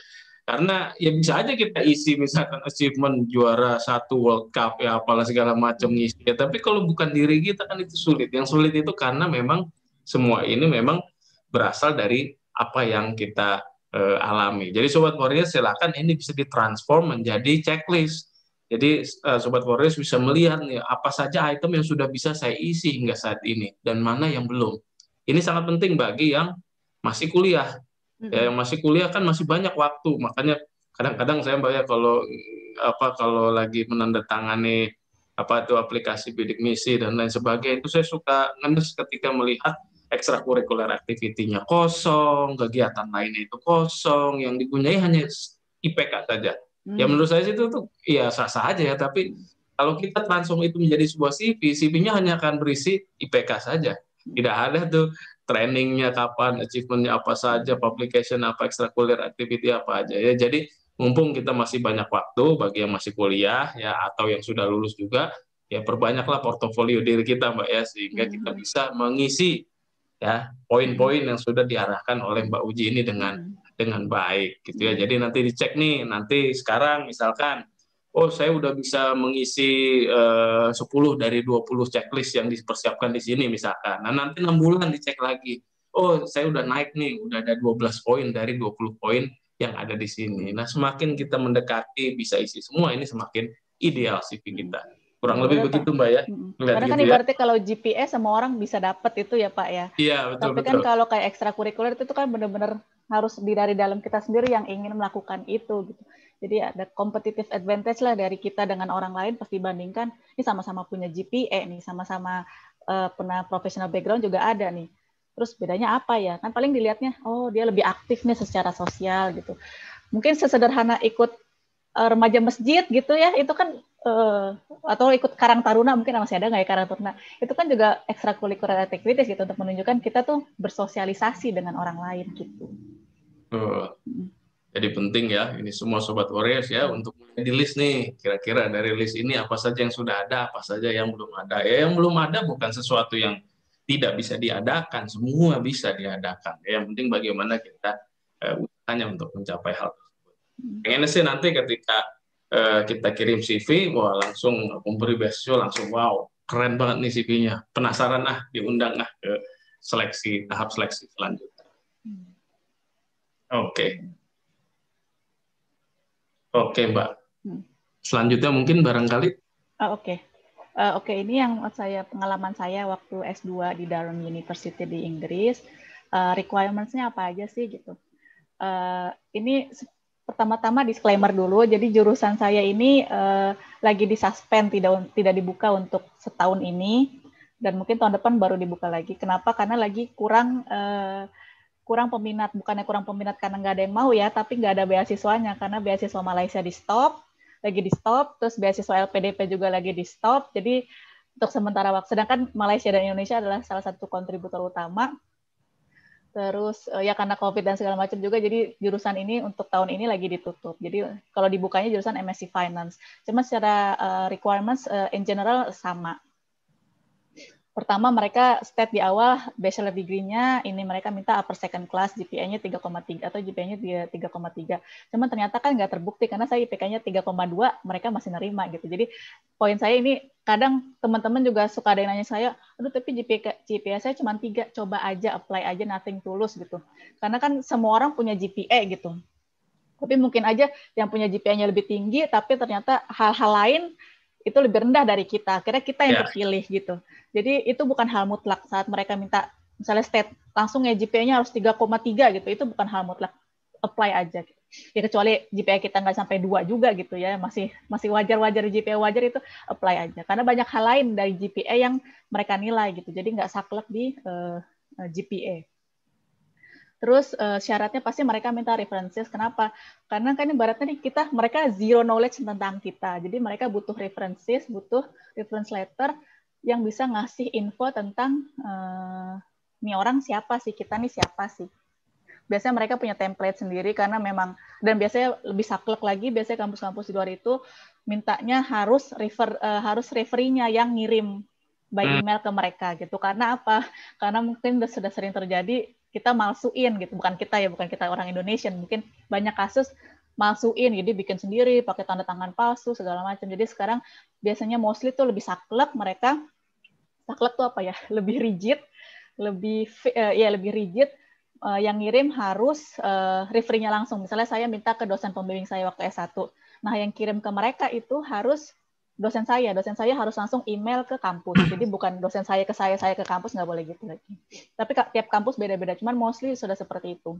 Karena ya bisa aja kita isi misalkan achievement juara satu World Cup ya apalah segala macam ngisi ya. Tapi kalau bukan diri kita kan itu sulit. Yang sulit itu karena memang semua ini memang berasal dari apa yang kita uh, alami. Jadi sobat warrior silakan ini bisa ditransform menjadi checklist. Jadi uh, sobat warrior bisa melihat nih apa saja item yang sudah bisa saya isi hingga saat ini dan mana yang belum. Ini sangat penting bagi yang masih kuliah. Ya, yang masih kuliah kan masih banyak waktu, makanya kadang-kadang saya bayar kalau apa kalau lagi menandatangani apa itu aplikasi bidik misi dan lain sebagainya itu saya suka ngenes ketika melihat ekstrakurikuler aktivitinya kosong, kegiatan lainnya itu kosong, yang dipunyai hanya IPK saja. Ya, hmm. Ya menurut saya sih itu tuh ya sah-sah aja ya, tapi kalau kita langsung itu menjadi sebuah CV, CV-nya hanya akan berisi IPK saja. Hmm. Tidak ada tuh trainingnya kapan, achievementnya apa saja, publication apa, ekstrakurikuler activity apa aja ya. Jadi mumpung kita masih banyak waktu bagi yang masih kuliah ya atau yang sudah lulus juga ya perbanyaklah portofolio diri kita mbak ya sehingga hmm. kita bisa mengisi ya poin-poin yang sudah diarahkan oleh Mbak Uji ini dengan hmm. dengan baik gitu ya. Hmm. Jadi nanti dicek nih nanti sekarang misalkan oh saya udah bisa mengisi eh, uh, 10 dari 20 checklist yang dipersiapkan di sini misalkan. Nah, nanti enam bulan dicek lagi. Oh, saya udah naik nih, udah ada 12 poin dari 20 poin yang ada di sini. Nah, semakin kita mendekati bisa isi semua ini semakin ideal CV kita kurang lebih begitu mbak ya karena kan gitu kan ibaratnya ya. kalau GPS semua orang bisa dapat itu ya pak ya iya betul tapi kan betul. kan kalau kayak ekstrakurikuler itu kan benar-benar harus di dari dalam kita sendiri yang ingin melakukan itu gitu jadi ada competitive advantage lah dari kita dengan orang lain pasti bandingkan ini sama-sama punya GPA e nih sama-sama uh, eh, pernah professional background juga ada nih terus bedanya apa ya kan paling dilihatnya oh dia lebih aktif nih secara sosial gitu mungkin sesederhana ikut uh, remaja masjid gitu ya itu kan uh, atau ikut Karang Taruna mungkin masih ada nggak ya Karang Taruna itu kan juga ekstrakurikuler aktivitas gitu untuk menunjukkan kita tuh bersosialisasi dengan orang lain gitu. jadi penting ya ini semua sobat Warriors ya iya. untuk di list nih kira-kira dari list ini apa saja yang sudah ada apa saja yang belum ada ya yang belum ada bukan sesuatu yang tidak bisa diadakan semua bisa diadakan ya, yang penting bagaimana kita uh, eh, usahanya untuk mencapai hal pengennya hmm. sih nanti ketika uh, kita kirim CV wah langsung memberi beasiswa langsung wow keren banget nih CV-nya penasaran ah diundang ah ke seleksi tahap seleksi selanjutnya hmm. oke okay. Hmm. oke okay, mbak selanjutnya mungkin barangkali oh, oke okay. uh, eh, oke okay. ini yang saya pengalaman saya waktu S2 di Durham University di Inggris uh, requirements-nya apa aja sih gitu uh, ini pertama-tama disclaimer dulu. Jadi jurusan saya ini uh, lagi disuspend tidak tidak dibuka untuk setahun ini dan mungkin tahun depan baru dibuka lagi. Kenapa? Karena lagi kurang uh, kurang peminat. Bukannya kurang peminat karena nggak ada yang mau ya, tapi nggak ada beasiswanya karena beasiswa Malaysia di stop, lagi di stop, terus beasiswa LPDP juga lagi di stop. Jadi untuk sementara waktu. Sedangkan Malaysia dan Indonesia adalah salah satu kontributor utama Terus eh, ya karena COVID dan segala macam juga, jadi jurusan ini untuk tahun ini lagi ditutup. Jadi kalau dibukanya jurusan MSc Finance, cuma secara uh, requirements uh, in general sama pertama mereka state di awal bachelor degree-nya ini mereka minta upper second class GPA-nya 3,3 atau GPA-nya 3,3. Cuman ternyata kan nggak terbukti karena saya IPK-nya 3,2 mereka masih nerima gitu. Jadi poin saya ini kadang teman-teman juga suka ada yang nanya saya, aduh tapi GPA, GPA saya cuma 3, coba aja apply aja nothing tulus gitu. Karena kan semua orang punya GPA gitu. Tapi mungkin aja yang punya GPA-nya lebih tinggi, tapi ternyata hal-hal lain itu lebih rendah dari kita. Akhirnya kita yang yeah. terpilih gitu. Jadi itu bukan hal mutlak saat mereka minta misalnya state langsung ya GPA-nya harus 3,3 gitu. Itu bukan hal mutlak. Apply aja. Gitu. Ya kecuali GPA kita nggak sampai dua juga gitu ya, masih masih wajar-wajar GPA wajar itu apply aja. Karena banyak hal lain dari GPA yang mereka nilai gitu. Jadi nggak saklek di uh, eh, GPA. Terus uh, syaratnya pasti mereka minta references. Kenapa? Karena kan ibaratnya nih kita mereka zero knowledge tentang kita. Jadi mereka butuh references, butuh reference letter yang bisa ngasih info tentang uh, nih orang siapa sih kita nih siapa sih. Biasanya mereka punya template sendiri karena memang dan biasanya lebih saklek lagi biasanya kampus-kampus di luar itu mintanya harus refer uh, harus referinya yang ngirim by hmm. email ke mereka gitu. Karena apa? Karena mungkin sudah sering terjadi kita malsuin gitu bukan kita ya bukan kita orang Indonesia mungkin banyak kasus malsuin jadi bikin sendiri pakai tanda tangan palsu segala macam jadi sekarang biasanya mostly tuh lebih saklek mereka saklek tuh apa ya lebih rigid lebih uh, ya lebih rigid uh, yang ngirim harus uh, eh, referinya langsung misalnya saya minta ke dosen pembimbing saya waktu S1 nah yang kirim ke mereka itu harus dosen saya, dosen saya harus langsung email ke kampus. Hmm. Jadi bukan dosen saya ke saya, saya ke kampus nggak boleh gitu lagi. Tapi tiap kampus beda-beda, cuman mostly sudah seperti itu.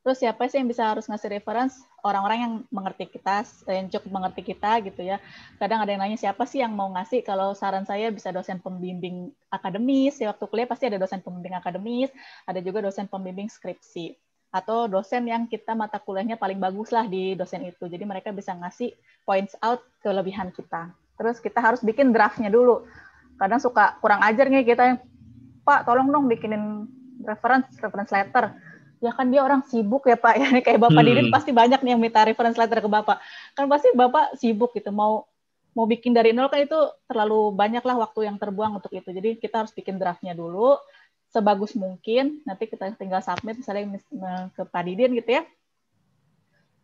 Terus siapa sih yang bisa harus ngasih reference? Orang-orang yang mengerti kita, yang cukup mengerti kita gitu ya. Kadang ada yang nanya siapa sih yang mau ngasih? Kalau saran saya bisa dosen pembimbing akademis. Ya, waktu kuliah pasti ada dosen pembimbing akademis, ada juga dosen pembimbing skripsi atau dosen yang kita mata kuliahnya paling bagus lah di dosen itu. Jadi mereka bisa ngasih points out kelebihan kita. Terus kita harus bikin draftnya dulu. Kadang suka kurang ajar nih kita yang, Pak tolong dong bikinin reference, reference letter. Ya kan dia orang sibuk ya Pak. Ya, kayak Bapak hmm. Didin pasti banyak nih yang minta reference letter ke Bapak. Kan pasti Bapak sibuk gitu, mau mau bikin dari nol kan itu terlalu banyak lah waktu yang terbuang untuk itu. Jadi kita harus bikin draftnya dulu, sebagus mungkin. Nanti kita tinggal submit misalnya eh, ke Pak Didin gitu ya.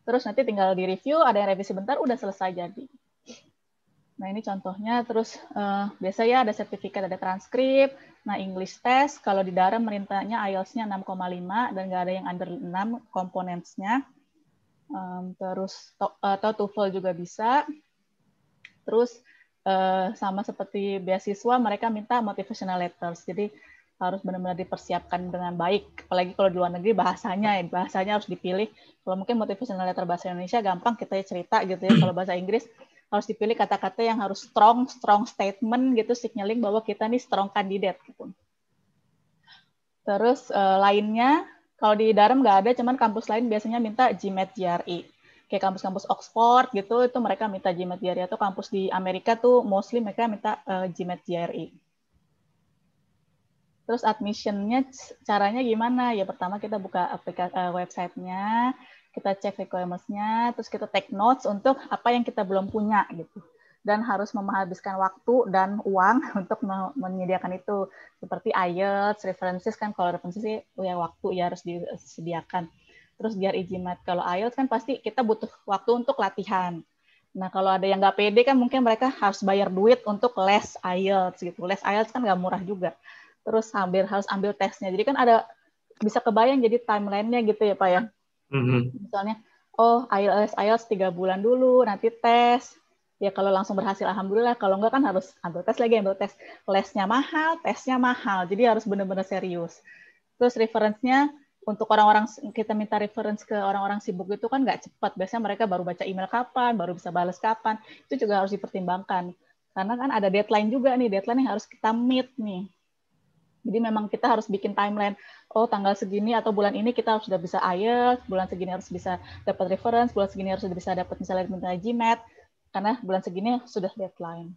Terus nanti tinggal di review, ada yang revisi bentar, udah selesai jadi. Nah ini contohnya, terus uh, ya ada sertifikat, ada transkrip, nah English test, kalau di darah merintahnya IELTS-nya 6,5 dan nggak ada yang under 6 komponennya. Um, terus to, atau eh, TOEFL juga bisa. Terus uh, sama seperti beasiswa, mereka minta motivational letters. Jadi harus benar-benar dipersiapkan dengan baik. Apalagi kalau di luar negeri bahasanya ya, bahasanya harus dipilih. Kalau mungkin motivational letter bahasa Indonesia gampang kita cerita gitu ya. Kalau bahasa Inggris harus dipilih kata-kata yang harus strong, strong statement gitu, signaling bahwa kita nih strong kandidat gitu. Terus uh, lainnya, kalau di Darem nggak ada, cuman kampus lain biasanya minta GMAT GRE. Kayak kampus-kampus Oxford gitu, itu mereka minta GMAT GRE. Atau kampus di Amerika tuh mostly mereka minta uh, eh, GMAT GRE Terus admissionnya caranya gimana? Ya pertama kita buka aplikasi uh, websitenya, kita cek requirements-nya, terus kita take notes untuk apa yang kita belum punya gitu. Dan harus menghabiskan waktu dan uang untuk menyediakan itu. Seperti IELTS, references kan kalau references sih ya waktu ya harus disediakan. Terus biar izinat kalau IELTS kan pasti kita butuh waktu untuk latihan. Nah, kalau ada yang nggak pede kan mungkin mereka harus bayar duit untuk les IELTS gitu. Les IELTS kan nggak murah juga terus sambil harus ambil tesnya. Jadi kan ada bisa kebayang jadi timelinenya gitu ya Pak ya. Mm-hmm. Misalnya, oh IELTS IELTS tiga bulan dulu, nanti tes. Ya kalau langsung berhasil alhamdulillah, kalau enggak kan harus ambil tes lagi, ambil tes. Lesnya mahal, tesnya mahal. Jadi harus benar-benar serius. Terus referensinya untuk orang-orang kita minta reference ke orang-orang sibuk itu kan nggak cepat. Biasanya mereka baru baca email kapan, baru bisa balas kapan. Itu juga harus dipertimbangkan. Karena kan ada deadline juga nih, deadline yang harus kita meet nih. Jadi memang kita harus bikin timeline, oh tanggal segini atau bulan ini kita sudah bisa IELTS, bulan segini harus bisa dapat reference, bulan segini harus sudah bisa dapat misalnya minta GMAT, karena bulan segini sudah deadline.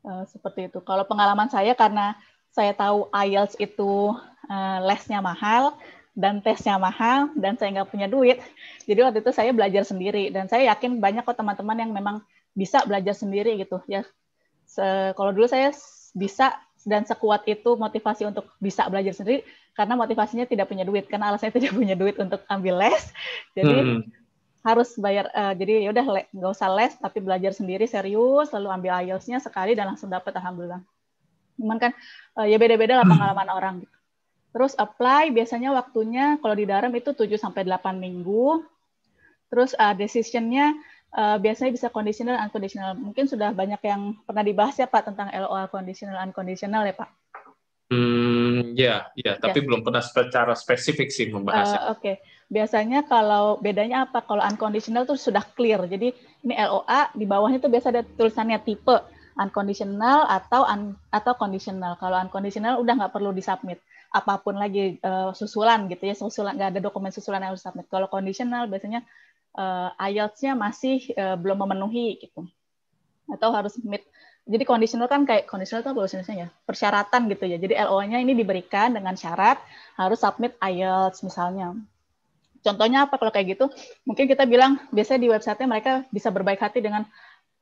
Uh, seperti itu. Kalau pengalaman saya karena saya tahu IELTS itu uh, lesnya mahal dan tesnya mahal dan saya nggak punya duit, jadi waktu itu saya belajar sendiri dan saya yakin banyak kok teman-teman yang memang bisa belajar sendiri gitu ya. kalau dulu saya bisa dan sekuat itu motivasi untuk bisa belajar sendiri karena motivasinya tidak punya duit karena alasannya tidak punya duit untuk ambil les jadi hmm. harus bayar uh, jadi yaudah nggak usah les tapi belajar sendiri serius lalu ambil IELTS-nya sekali dan langsung dapat alhamdulillah cuman kan uh, ya beda-beda lah hmm. pengalaman hmm. orang gitu. terus apply biasanya waktunya kalau di Darem itu 7 sampai delapan minggu terus uh, eh, decision-nya uh, biasanya bisa conditional unconditional. Mungkin sudah banyak yang pernah dibahas ya Pak tentang LOA conditional unconditional ya Pak. Hmm, ya, ya, ya, tapi belum pernah secara spesifik sih membahasnya. Uh, Oke, okay. biasanya kalau bedanya apa? Kalau unconditional tuh sudah clear. Jadi ini LOA di bawahnya tuh biasa ada tulisannya tipe unconditional atau un, atau conditional. Kalau unconditional udah nggak perlu disubmit apapun lagi uh, susulan gitu ya, susulan nggak ada dokumen susulan yang harus submit. Kalau conditional biasanya uh, IELTS-nya masih uh, belum memenuhi gitu atau harus meet jadi kondisional kan kayak kondisional itu bahasa ya persyaratan gitu ya jadi LO-nya ini diberikan dengan syarat harus submit IELTS misalnya contohnya apa kalau kayak gitu mungkin kita bilang biasanya di website-nya mereka bisa berbaik hati dengan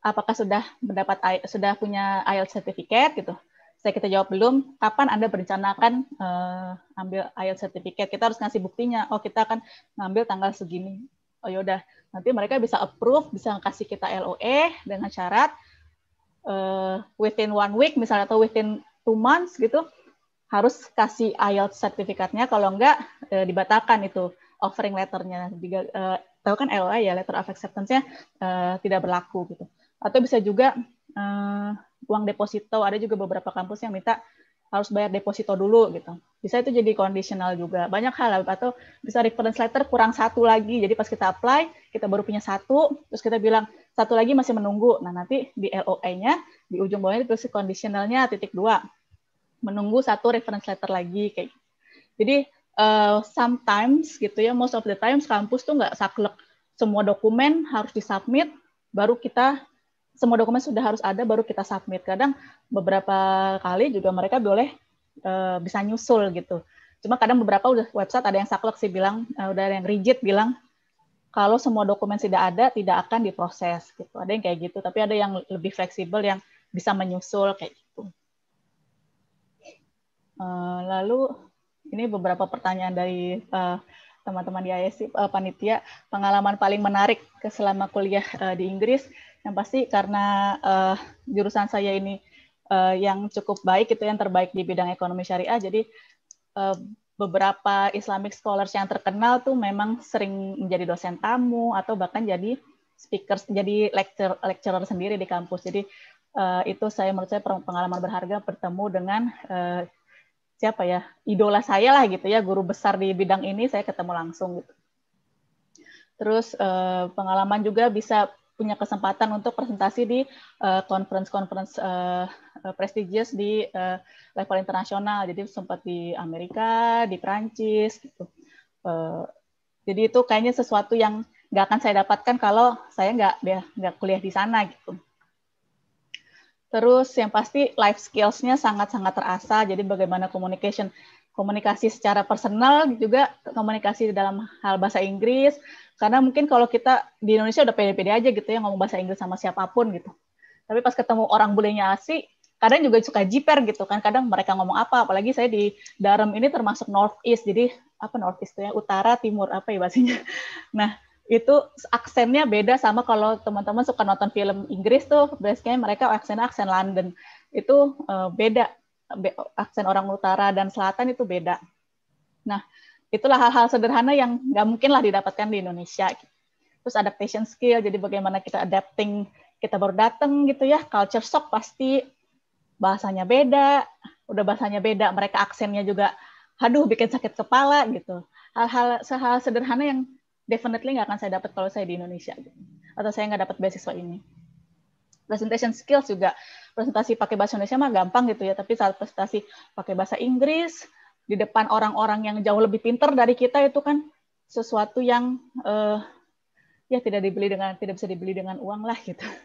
apakah sudah mendapat sudah punya IELTS sertifikat gitu saya kita jawab belum kapan anda berencanakan uh, ambil IELTS sertifikat? kita harus ngasih buktinya oh kita akan ngambil tanggal segini oh yaudah nanti mereka bisa approve bisa kasih kita LOE dengan syarat uh, within one week misalnya atau within two months gitu harus kasih IELTS sertifikatnya kalau enggak uh, dibatalkan itu offering letternya uh, tahu kan LOE ya letter of acceptance-nya uh, tidak berlaku gitu atau bisa juga uh, uang deposito ada juga beberapa kampus yang minta harus bayar deposito dulu gitu. Bisa itu jadi conditional juga. Banyak hal atau bisa reference letter kurang satu lagi. Jadi pas kita apply, kita baru punya satu, terus kita bilang satu lagi masih menunggu. Nah, nanti di LOA nya di ujung bawahnya itu ditulis conditionalnya titik dua. Menunggu satu reference letter lagi kayak gitu. Jadi uh, sometimes gitu ya, most of the times kampus tuh nggak saklek semua dokumen harus disubmit baru kita semua dokumen sudah harus ada baru kita submit. Kadang beberapa kali juga mereka boleh uh, bisa nyusul gitu. Cuma kadang beberapa udah website ada yang saklek sih bilang uh, udah ada yang rigid bilang kalau semua dokumen tidak ada tidak akan diproses gitu. Ada yang kayak gitu, tapi ada yang lebih fleksibel yang bisa menyusul kayak gitu. Uh, lalu ini beberapa pertanyaan dari uh, teman-teman di ISI uh, panitia pengalaman paling menarik selama kuliah uh, di Inggris yang pasti karena uh, jurusan saya ini uh, yang cukup baik itu yang terbaik di bidang ekonomi syariah, jadi uh, beberapa Islamic scholars yang terkenal tuh memang sering menjadi dosen tamu atau bahkan jadi speakers, jadi lecture, lecturer sendiri di kampus. Jadi uh, itu saya menurut saya pengalaman berharga bertemu dengan uh, siapa ya idola saya lah gitu ya guru besar di bidang ini saya ketemu langsung gitu. Terus pengalaman juga bisa punya kesempatan untuk presentasi di eh, conference-conference uh, uh, prestigious di uh, level internasional. Jadi sempat di Amerika, di Perancis gitu. Uh, jadi itu kayaknya sesuatu yang nggak akan saya dapatkan kalau saya nggak nggak kuliah di sana gitu. Terus yang pasti life skills-nya sangat-sangat terasa. Jadi bagaimana communication komunikasi secara personal juga komunikasi dalam hal bahasa Inggris karena mungkin kalau kita di Indonesia udah pede-pede aja gitu ya ngomong bahasa Inggris sama siapapun gitu tapi pas ketemu orang bulenya asli kadang juga suka jiper gitu kan kadang mereka ngomong apa apalagi saya di Darem ini termasuk northeast jadi apa northeast itu ya utara timur apa ya bahasanya nah itu aksennya beda sama kalau teman-teman suka nonton film Inggris tuh biasanya mereka aksen aksen London itu uh, beda aksen orang utara dan selatan itu beda. Nah, itulah hal-hal sederhana yang nggak mungkin lah didapatkan di Indonesia. Terus adaptation skill, jadi bagaimana kita adapting, kita baru datang gitu ya, culture shock pasti, bahasanya beda, udah bahasanya beda, mereka aksennya juga, aduh bikin sakit kepala gitu. Hal-hal hal sederhana yang definitely nggak akan saya dapat kalau saya di Indonesia gitu. atau saya nggak dapat beasiswa ini presentation skills juga presentasi pakai bahasa Indonesia mah gampang gitu ya tapi saat presentasi pakai bahasa Inggris di depan orang-orang yang jauh lebih pinter dari kita itu kan sesuatu yang uh, ya tidak dibeli dengan tidak bisa dibeli dengan uang lah gitu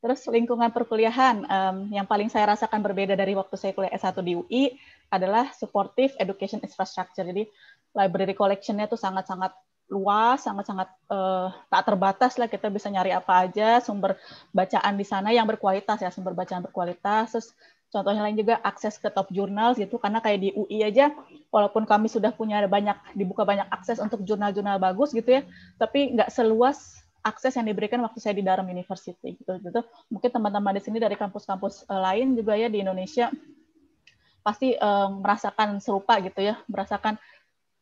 Terus lingkungan perkuliahan um, yang paling saya rasakan berbeda dari waktu saya kuliah S1 di UI adalah supportive education infrastructure. Jadi library collectionnya tuh itu sangat-sangat luas, sangat-sangat uh, tak terbatas lah kita bisa nyari apa aja sumber bacaan di sana yang berkualitas ya sumber bacaan berkualitas. Terus contohnya lain juga akses ke top jurnal gitu karena kayak di UI aja walaupun kami sudah punya banyak dibuka banyak akses untuk jurnal-jurnal bagus gitu ya, tapi nggak seluas akses yang diberikan waktu saya di Durham University gitu gitu. Mungkin teman-teman di sini dari kampus-kampus eh, lain juga ya di Indonesia pasti um, merasakan serupa gitu ya, merasakan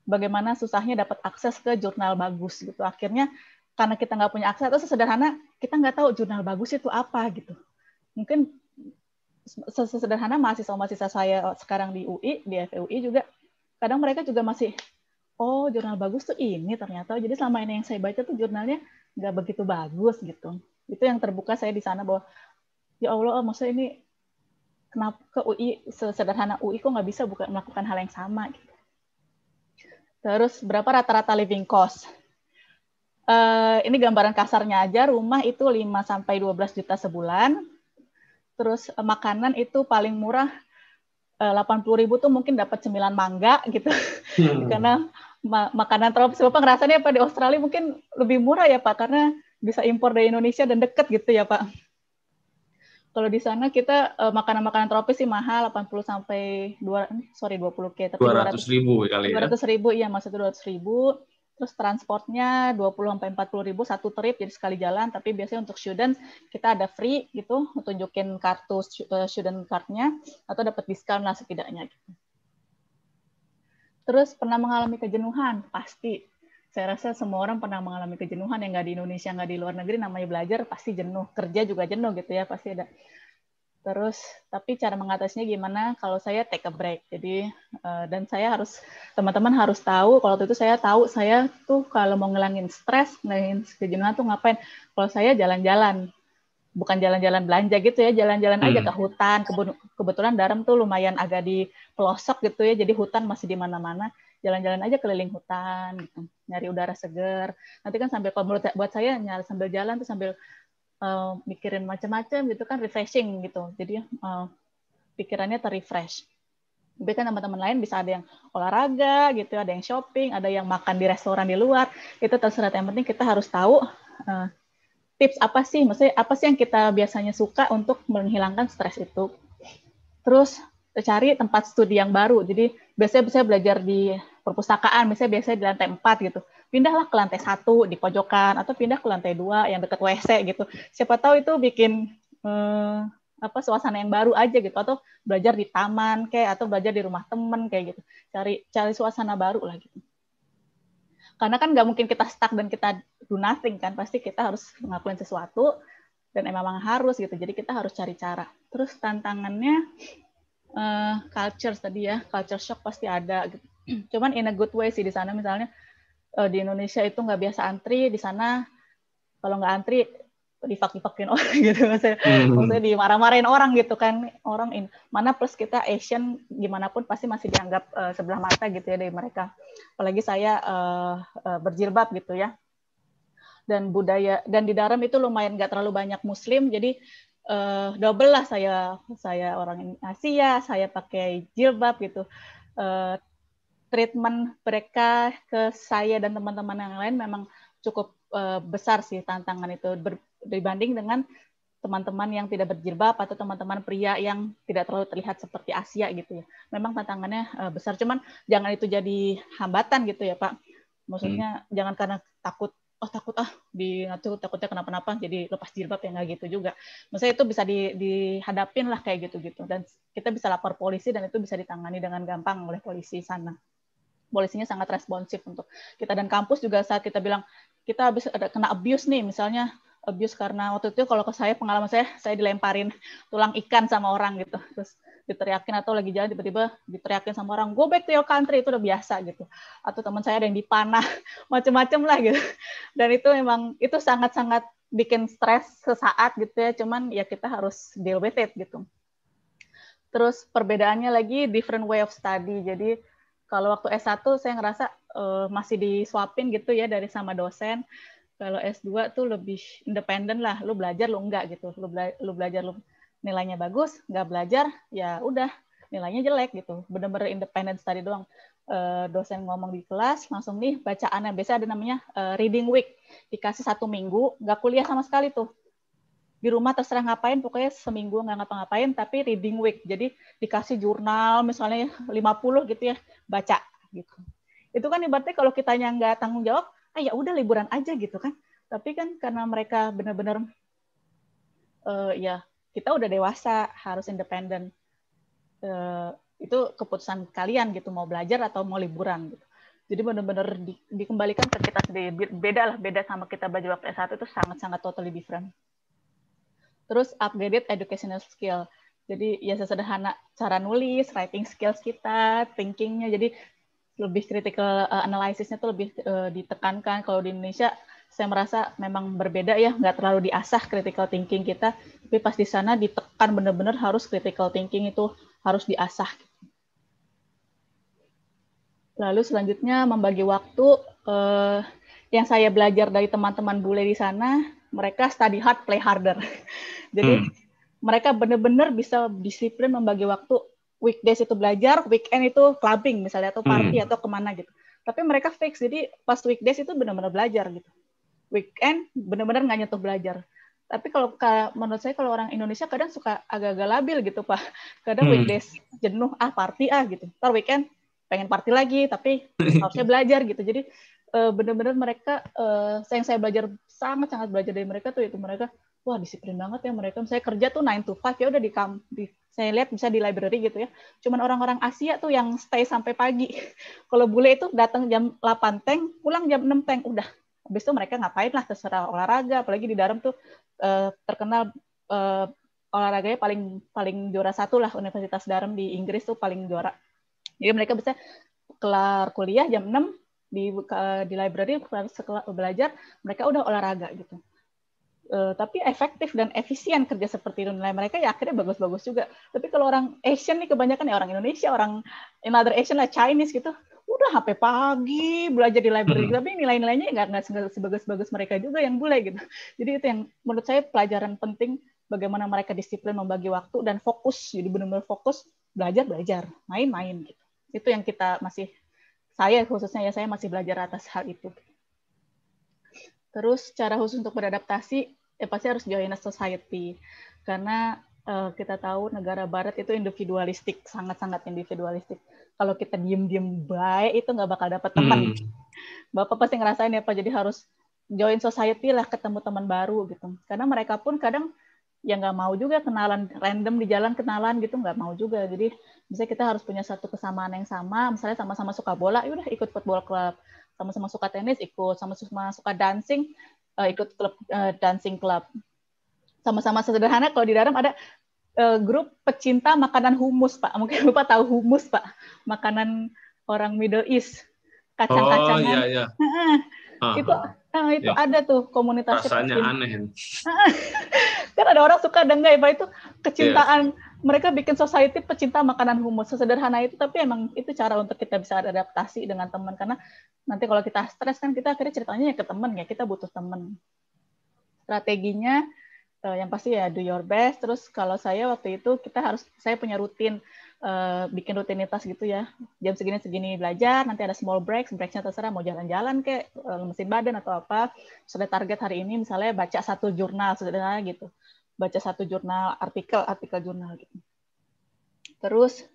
bagaimana susahnya dapat akses ke jurnal bagus gitu. Akhirnya karena kita nggak punya akses atau sederhana kita nggak tahu jurnal bagus itu apa gitu. Mungkin sesederhana mahasiswa-mahasiswa saya sekarang di UI, di FUI juga kadang mereka juga masih oh jurnal bagus tuh ini ternyata. Jadi selama ini yang saya baca tuh jurnalnya nggak begitu bagus gitu. Itu yang terbuka saya di sana bahwa ya Allah, oh, maksudnya ini kenapa ke UI sesederhana UI kok nggak bisa buka, melakukan hal yang sama gitu. Terus berapa rata-rata living cost? Uh, ini gambaran kasarnya aja, rumah itu 5 sampai 12 juta sebulan. Terus uh, makanan itu paling murah uh, puluh ribu tuh mungkin dapat cemilan mangga gitu. Hmm. Karena ma makanan tropis. Bapak ngerasanya apa di Australia mungkin lebih murah ya Pak karena bisa impor dari Indonesia dan deket gitu ya Pak. Kalau di sana kita uh, makanan-makanan tropis sih mahal 80 sampai 2 eh, sorry 20 k tapi 200 ribu kali 200 ya. ribu iya maksudnya 200 ribu. Terus transportnya 20 sampai 40 ribu satu trip jadi sekali jalan tapi biasanya untuk student kita ada free gitu tunjukin kartu eh, student cardnya atau dapat diskon lah setidaknya gitu. Terus pernah mengalami kejenuhan pasti saya rasa semua orang pernah mengalami kejenuhan yang nggak di Indonesia nggak di luar negeri namanya belajar pasti jenuh kerja juga jenuh gitu ya pasti ada terus tapi cara mengatasinya gimana kalau saya take a break jadi eh, dan saya harus teman-teman harus tahu kalau itu saya tahu saya tuh kalau mau ngelangin stres ngelangin kejenuhan tuh ngapain kalau saya jalan-jalan bukan jalan-jalan belanja gitu ya, jalan-jalan aja ke hmm. hutan. Kebetulan Darem tuh lumayan agak di pelosok gitu ya, jadi hutan masih di mana-mana jalan-jalan aja keliling hutan gitu nyari udara segar. nanti kan sambil kalau menurut buat saya nyari sambil jalan tuh sambil uh, mikirin macam-macam gitu kan refreshing gitu jadi uh, pikirannya terrefresh tapi kan teman-teman lain bisa ada yang olahraga gitu ada yang shopping ada yang makan di restoran di luar itu terserah yang penting kita harus tahu uh, tips apa sih maksudnya apa sih yang kita biasanya suka untuk menghilangkan stres itu terus cari tempat studi yang baru. Jadi biasanya saya belajar di perpustakaan, misalnya biasanya di lantai 4 gitu. Pindahlah ke lantai satu di pojokan atau pindah ke lantai dua yang dekat WC gitu. Siapa tahu itu bikin eh, apa suasana yang baru aja gitu atau belajar di taman kayak atau belajar di rumah temen kayak gitu. Cari cari suasana baru lah gitu. Karena kan nggak mungkin kita stuck dan kita do nothing kan, pasti kita harus ngelakuin sesuatu dan emang harus gitu. Jadi kita harus cari cara. Terus tantangannya uh, culture tadi ya, culture shock pasti ada. Gitu. Cuman in a good way sih di sana misalnya uh, di Indonesia itu nggak biasa antri, di sana kalau nggak antri difak-difakin orang gitu maksudnya, mm-hmm. maksudnya dimarah-marahin orang gitu kan orang in mana plus kita Asian gimana pun pasti masih dianggap uh, sebelah mata gitu ya dari mereka apalagi saya uh, uh, berjilbab gitu ya dan budaya dan di dalam itu lumayan nggak terlalu banyak Muslim jadi uh, double lah saya saya orang Asia, saya pakai jilbab gitu. Uh, treatment mereka ke saya dan teman-teman yang lain memang cukup uh, besar sih tantangan itu ber, dibanding dengan teman-teman yang tidak berjilbab atau teman-teman pria yang tidak terlalu terlihat seperti Asia gitu ya. Memang tantangannya uh, besar, cuman jangan itu jadi hambatan gitu ya Pak. Maksudnya hmm. jangan karena takut oh takut ah di natur takutnya kenapa-napa jadi lepas jilbab ya nggak gitu juga maksudnya itu bisa di, dihadapin lah kayak gitu gitu dan kita bisa lapor polisi dan itu bisa ditangani dengan gampang oleh polisi sana polisinya sangat responsif untuk kita dan kampus juga saat kita bilang kita habis ada kena abuse nih misalnya abuse karena waktu itu kalau ke saya pengalaman saya saya dilemparin tulang ikan sama orang gitu terus diteriakin atau lagi jalan tiba-tiba diteriakin sama orang go back to your country itu udah biasa gitu atau teman saya ada yang dipanah macem-macem lah gitu dan itu memang itu sangat-sangat bikin stres sesaat gitu ya cuman ya kita harus deal with it gitu terus perbedaannya lagi different way of study jadi kalau waktu S1 saya ngerasa uh, masih disuapin gitu ya dari sama dosen kalau S2 tuh lebih independen lah lu belajar lu enggak gitu lu, bela lu belajar lu nilainya bagus nggak belajar ya udah nilainya jelek gitu bener-bener independent tadi doang e, dosen ngomong di kelas langsung nih bacaannya biasa ada namanya e, reading week dikasih satu minggu nggak kuliah sama sekali tuh di rumah terserah ngapain pokoknya seminggu nggak ngapa-ngapain tapi reading week jadi dikasih jurnal misalnya 50 gitu ya baca gitu itu kan ibaratnya kalau kita yang nggak tanggung jawab ah ya udah liburan aja gitu kan tapi kan karena mereka benar-benar uh, eh, ya kita udah dewasa harus independen uh, itu keputusan kalian gitu mau belajar atau mau liburan gitu jadi benar-benar di, dikembalikan ke kita sendiri beda lah beda sama kita belajar waktu S1 itu sangat-sangat totally different terus upgraded educational skill jadi ya sesederhana cara nulis writing skills kita thinkingnya jadi lebih critical eh, analysis analisisnya itu lebih uh, ditekankan kalau di Indonesia saya merasa memang berbeda ya, nggak terlalu diasah critical thinking kita, tapi pas di sana ditekan benar-benar harus critical thinking itu harus diasah. Lalu selanjutnya membagi waktu eh, yang saya belajar dari teman-teman bule di sana, mereka study hard, play harder. Jadi hmm. mereka benar-benar bisa disiplin membagi waktu weekdays itu belajar, weekend itu clubbing misalnya atau party hmm. atau kemana gitu. Tapi mereka fix, jadi pas weekdays itu benar-benar belajar gitu weekend benar-benar nggak nyentuh belajar tapi kalau menurut saya kalau orang Indonesia kadang suka agak-agak labil gitu pak kadang hmm. weekdays jenuh ah party ah gitu ntar weekend pengen party lagi tapi harusnya belajar gitu jadi eh, benar-benar mereka eh, yang saya belajar sangat sangat belajar dari mereka tuh itu mereka wah disiplin banget ya mereka Saya kerja tuh 9 to 5 ya udah di, di saya lihat bisa di library gitu ya cuman orang-orang Asia tuh yang stay sampai pagi kalau bule itu datang jam 8 teng pulang jam 6 teng udah habis itu mereka ngapain lah terserah olahraga apalagi di dalam tuh uh, terkenal uh, olahraganya paling paling juara satu lah Universitas Durham di Inggris tuh paling juara jadi mereka bisa kelar kuliah jam 6 di uh, di library sekolah belajar mereka udah olahraga gitu uh, tapi efektif dan efisien kerja seperti itu nilai mereka ya akhirnya bagus-bagus juga. Tapi kalau orang Asian nih kebanyakan ya orang Indonesia, orang another Asian lah Chinese gitu, udah HP pagi belajar di library hmm. tapi nilai-nilainya nggak nggak sebagus-bagus mereka juga yang bule gitu jadi itu yang menurut saya pelajaran penting bagaimana mereka disiplin membagi waktu dan fokus jadi benar-benar fokus belajar belajar main-main gitu itu yang kita masih saya khususnya ya saya masih belajar atas hal itu terus cara khusus untuk beradaptasi ya pasti harus join a society karena eh, kita tahu negara barat itu individualistik sangat-sangat individualistik kalau kita diem-diem baik itu nggak bakal dapat teman. Hmm. Bapak pasti ngerasain ya Pak, jadi harus join society lah ketemu teman baru gitu. Karena mereka pun kadang ya nggak mau juga kenalan random di jalan kenalan gitu nggak mau juga jadi misalnya kita harus punya satu kesamaan yang sama misalnya sama-sama suka bola yaudah ikut football club sama-sama suka tenis ikut sama-sama suka dancing eh, ikut klub eh, dancing club sama-sama sederhana kalau di dalam ada Eh, grup pecinta makanan humus, Pak. Mungkin Bapak tahu humus, Pak. Makanan orang Middle East. Kacang-kacangan. Oh, iya, iya. Uh, itu eh, itu ya. ada tuh komunitas rasanya pecinta. aneh kan ada orang suka ya pak itu kecintaan yeah. mereka bikin society pecinta makanan humus sesederhana itu tapi emang itu cara untuk kita bisa adaptasi dengan teman karena nanti kalau kita stres kan kita akhirnya ceritanya ya ke teman ya kita butuh teman strateginya Eh, yang pasti ya do your best. Terus kalau saya waktu itu kita harus saya punya rutin uh, bikin rutinitas gitu ya. Jam segini segini belajar, nanti ada small break, breaknya terserah mau jalan-jalan kayak uh, eh, lemesin badan atau apa. Sudah target hari ini misalnya baca satu jurnal sederhana gitu. Baca satu jurnal artikel, artikel jurnal gitu. Terus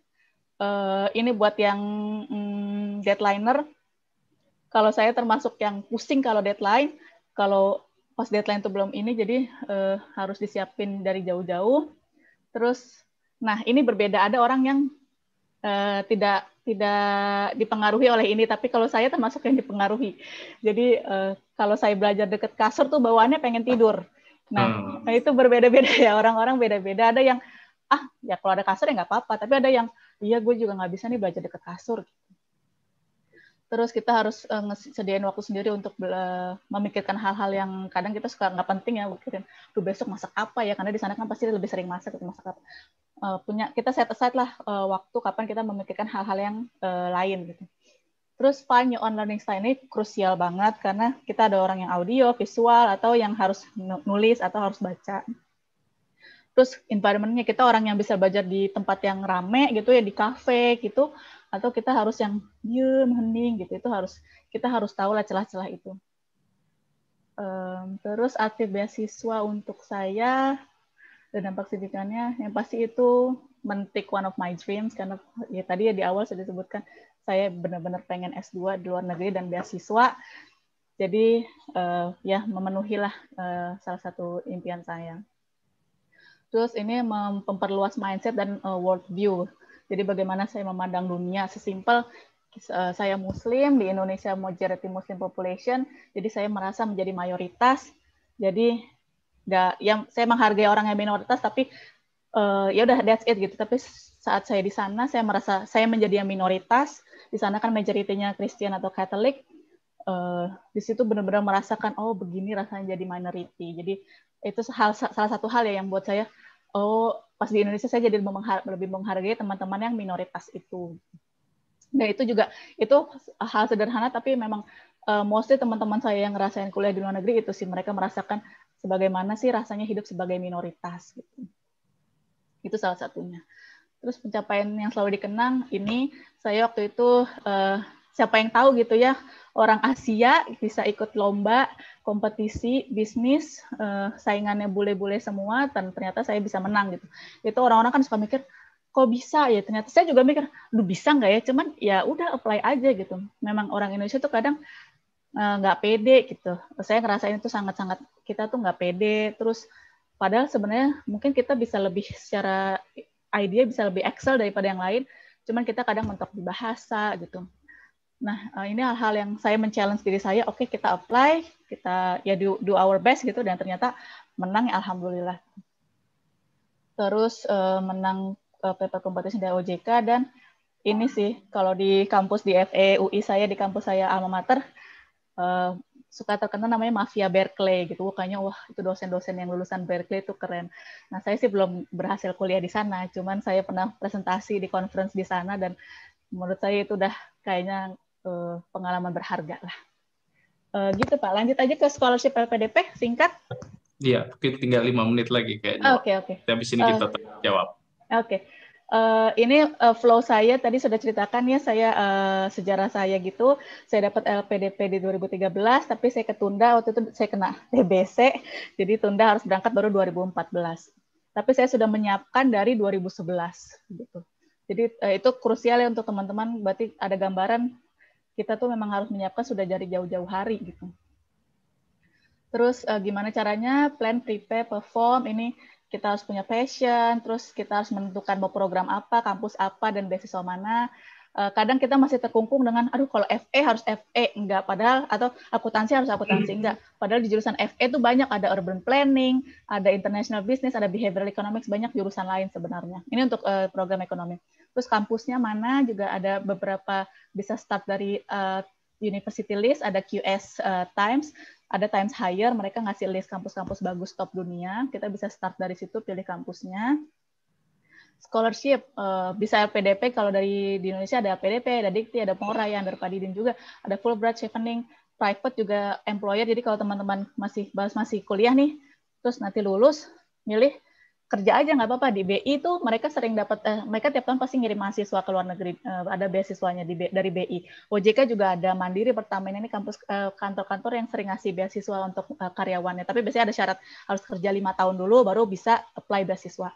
uh, ini buat yang um, deadlineer. Kalau saya termasuk yang pusing kalau deadline, kalau post deadline itu belum ini jadi uh, harus disiapin dari jauh-jauh terus nah ini berbeda ada orang yang uh, tidak tidak dipengaruhi oleh ini tapi kalau saya termasuk yang dipengaruhi jadi uh, kalau saya belajar dekat kasur tuh bawaannya pengen tidur nah hmm. itu berbeda-beda ya orang-orang beda-beda ada yang ah ya kalau ada kasur ya nggak apa-apa tapi ada yang iya gue juga nggak bisa nih belajar dekat kasur terus kita harus uh, eh, ngesediain waktu sendiri untuk memikirkan hal-hal yang kadang kita suka nggak penting ya mikirin tuh besok masak apa ya karena di sana kan pasti lebih sering masak gitu, masak apa uh, punya kita set aside lah uh, waktu kapan kita memikirkan hal-hal yang uh, lain gitu terus find your own learning style ini krusial banget karena kita ada orang yang audio visual atau yang harus nulis atau harus baca terus environmentnya kita orang yang bisa belajar di tempat yang rame gitu ya di kafe gitu atau kita harus yang diem hening gitu itu harus kita harus tahu lah celah-celah itu terus aktif beasiswa untuk saya dan dampak signifikannya yang pasti itu mentik one of my dreams karena ya tadi ya di awal sudah disebutkan saya benar-benar pengen S2 di luar negeri dan beasiswa jadi eh, ya memenuhilah eh, salah satu impian saya terus ini memperluas mindset dan uh, eh, world view jadi bagaimana saya memandang dunia sesimpel eh, saya muslim di Indonesia majority muslim population, jadi saya merasa menjadi mayoritas. Jadi enggak yang saya menghargai orang yang minoritas tapi uh, ya udah that's it gitu. Tapi saat saya di sana saya merasa saya menjadi yang minoritas. Di sana kan majoritinya Kristen atau Katolik. Uh, eh, di situ benar-benar merasakan oh begini rasanya jadi minority. Jadi itu hal, salah satu hal ya yang buat saya oh pas di Indonesia saya jadi lebih menghargai teman-teman yang minoritas itu nah itu juga itu hal sederhana tapi memang uh, mostly teman-teman saya yang ngerasain kuliah di luar negeri itu sih mereka merasakan sebagaimana sih rasanya hidup sebagai minoritas gitu itu salah satunya terus pencapaian yang selalu dikenang ini saya waktu itu uh, siapa yang tahu gitu ya orang Asia bisa ikut lomba kompetisi bisnis uh, saingannya bule-bule semua dan ternyata saya bisa menang gitu itu orang-orang kan suka mikir kok bisa ya ternyata saya juga mikir lu bisa nggak ya cuman ya udah apply aja gitu memang orang Indonesia tuh kadang eh, nggak uh, pede gitu saya ngerasain itu sangat-sangat kita tuh nggak pede terus padahal sebenarnya mungkin kita bisa lebih secara idea bisa lebih excel daripada yang lain cuman kita kadang mentok di bahasa gitu Nah, uh, ini hal-hal yang saya men-challenge diri saya, oke okay, kita apply, kita ya do, do our best gitu, dan ternyata menang, ya, Alhamdulillah. Terus uh, menang uh, paper competition dari OJK, dan ini sih, kalau di kampus di FE UI saya, di kampus saya alma mater, uh, suka terkenal namanya mafia Berkeley gitu. Kayaknya wah itu dosen-dosen yang lulusan Berkeley itu keren. Nah saya sih belum berhasil kuliah di sana, cuman saya pernah presentasi di conference di sana dan menurut saya itu udah kayaknya uh, pengalaman berharga lah. Uh, gitu Pak, lanjut aja ke scholarship LPDP singkat. Iya, tinggal lima menit lagi kayaknya. Ah, oke, okay, oke. Okay. Habis ini eh, kita uh, jawab. Oke. Okay. Uh, ini uh, flow saya tadi sudah ceritakan ya saya uh, sejarah saya gitu. Saya dapat LPDP di 2013 tapi saya ketunda waktu itu saya kena TBC. Jadi tunda harus berangkat baru 2014. Tapi saya sudah menyiapkan dari 2011 gitu. Jadi uh, itu krusial ya untuk teman-teman berarti ada gambaran kita tuh memang harus menyiapkan sudah dari jauh-jauh hari gitu. Terus uh, gimana caranya plan, prepare, perform ini kita harus punya passion, terus kita harus menentukan mau program apa, kampus apa, dan beasiswa mana. Eh, kadang kita masih terkungkung dengan aduh kalau FE harus FE enggak padahal atau akuntansi harus akuntansi hmm. enggak padahal di jurusan FE itu banyak ada urban planning, ada international business, ada behavioral economics banyak jurusan lain sebenarnya. Ini untuk uh, program ekonomi. Terus kampusnya mana juga ada beberapa bisa start dari uh, university list, ada QS uh, Times, ada Times Higher, mereka ngasih list kampus-kampus bagus top dunia. Kita bisa start dari situ pilih kampusnya scholarship uh, bisa LPDP kalau dari di Indonesia ada LPDP, ada Dikti, ada ya, ada Padidin juga, ada Fulbright Chevening, private juga employer. Jadi kalau teman-teman masih bahas masih kuliah nih, terus nanti lulus, milih kerja aja nggak apa-apa di BI itu mereka sering dapat eh, mereka tiap tahun pasti ngirim mahasiswa ke luar negeri eh, ada beasiswanya di, dari BI OJK juga ada Mandiri Pertamina ini kampus kantor eh, kantor-kantor yang sering ngasih beasiswa untuk eh, karyawannya tapi biasanya ada syarat harus kerja lima tahun dulu baru bisa apply beasiswa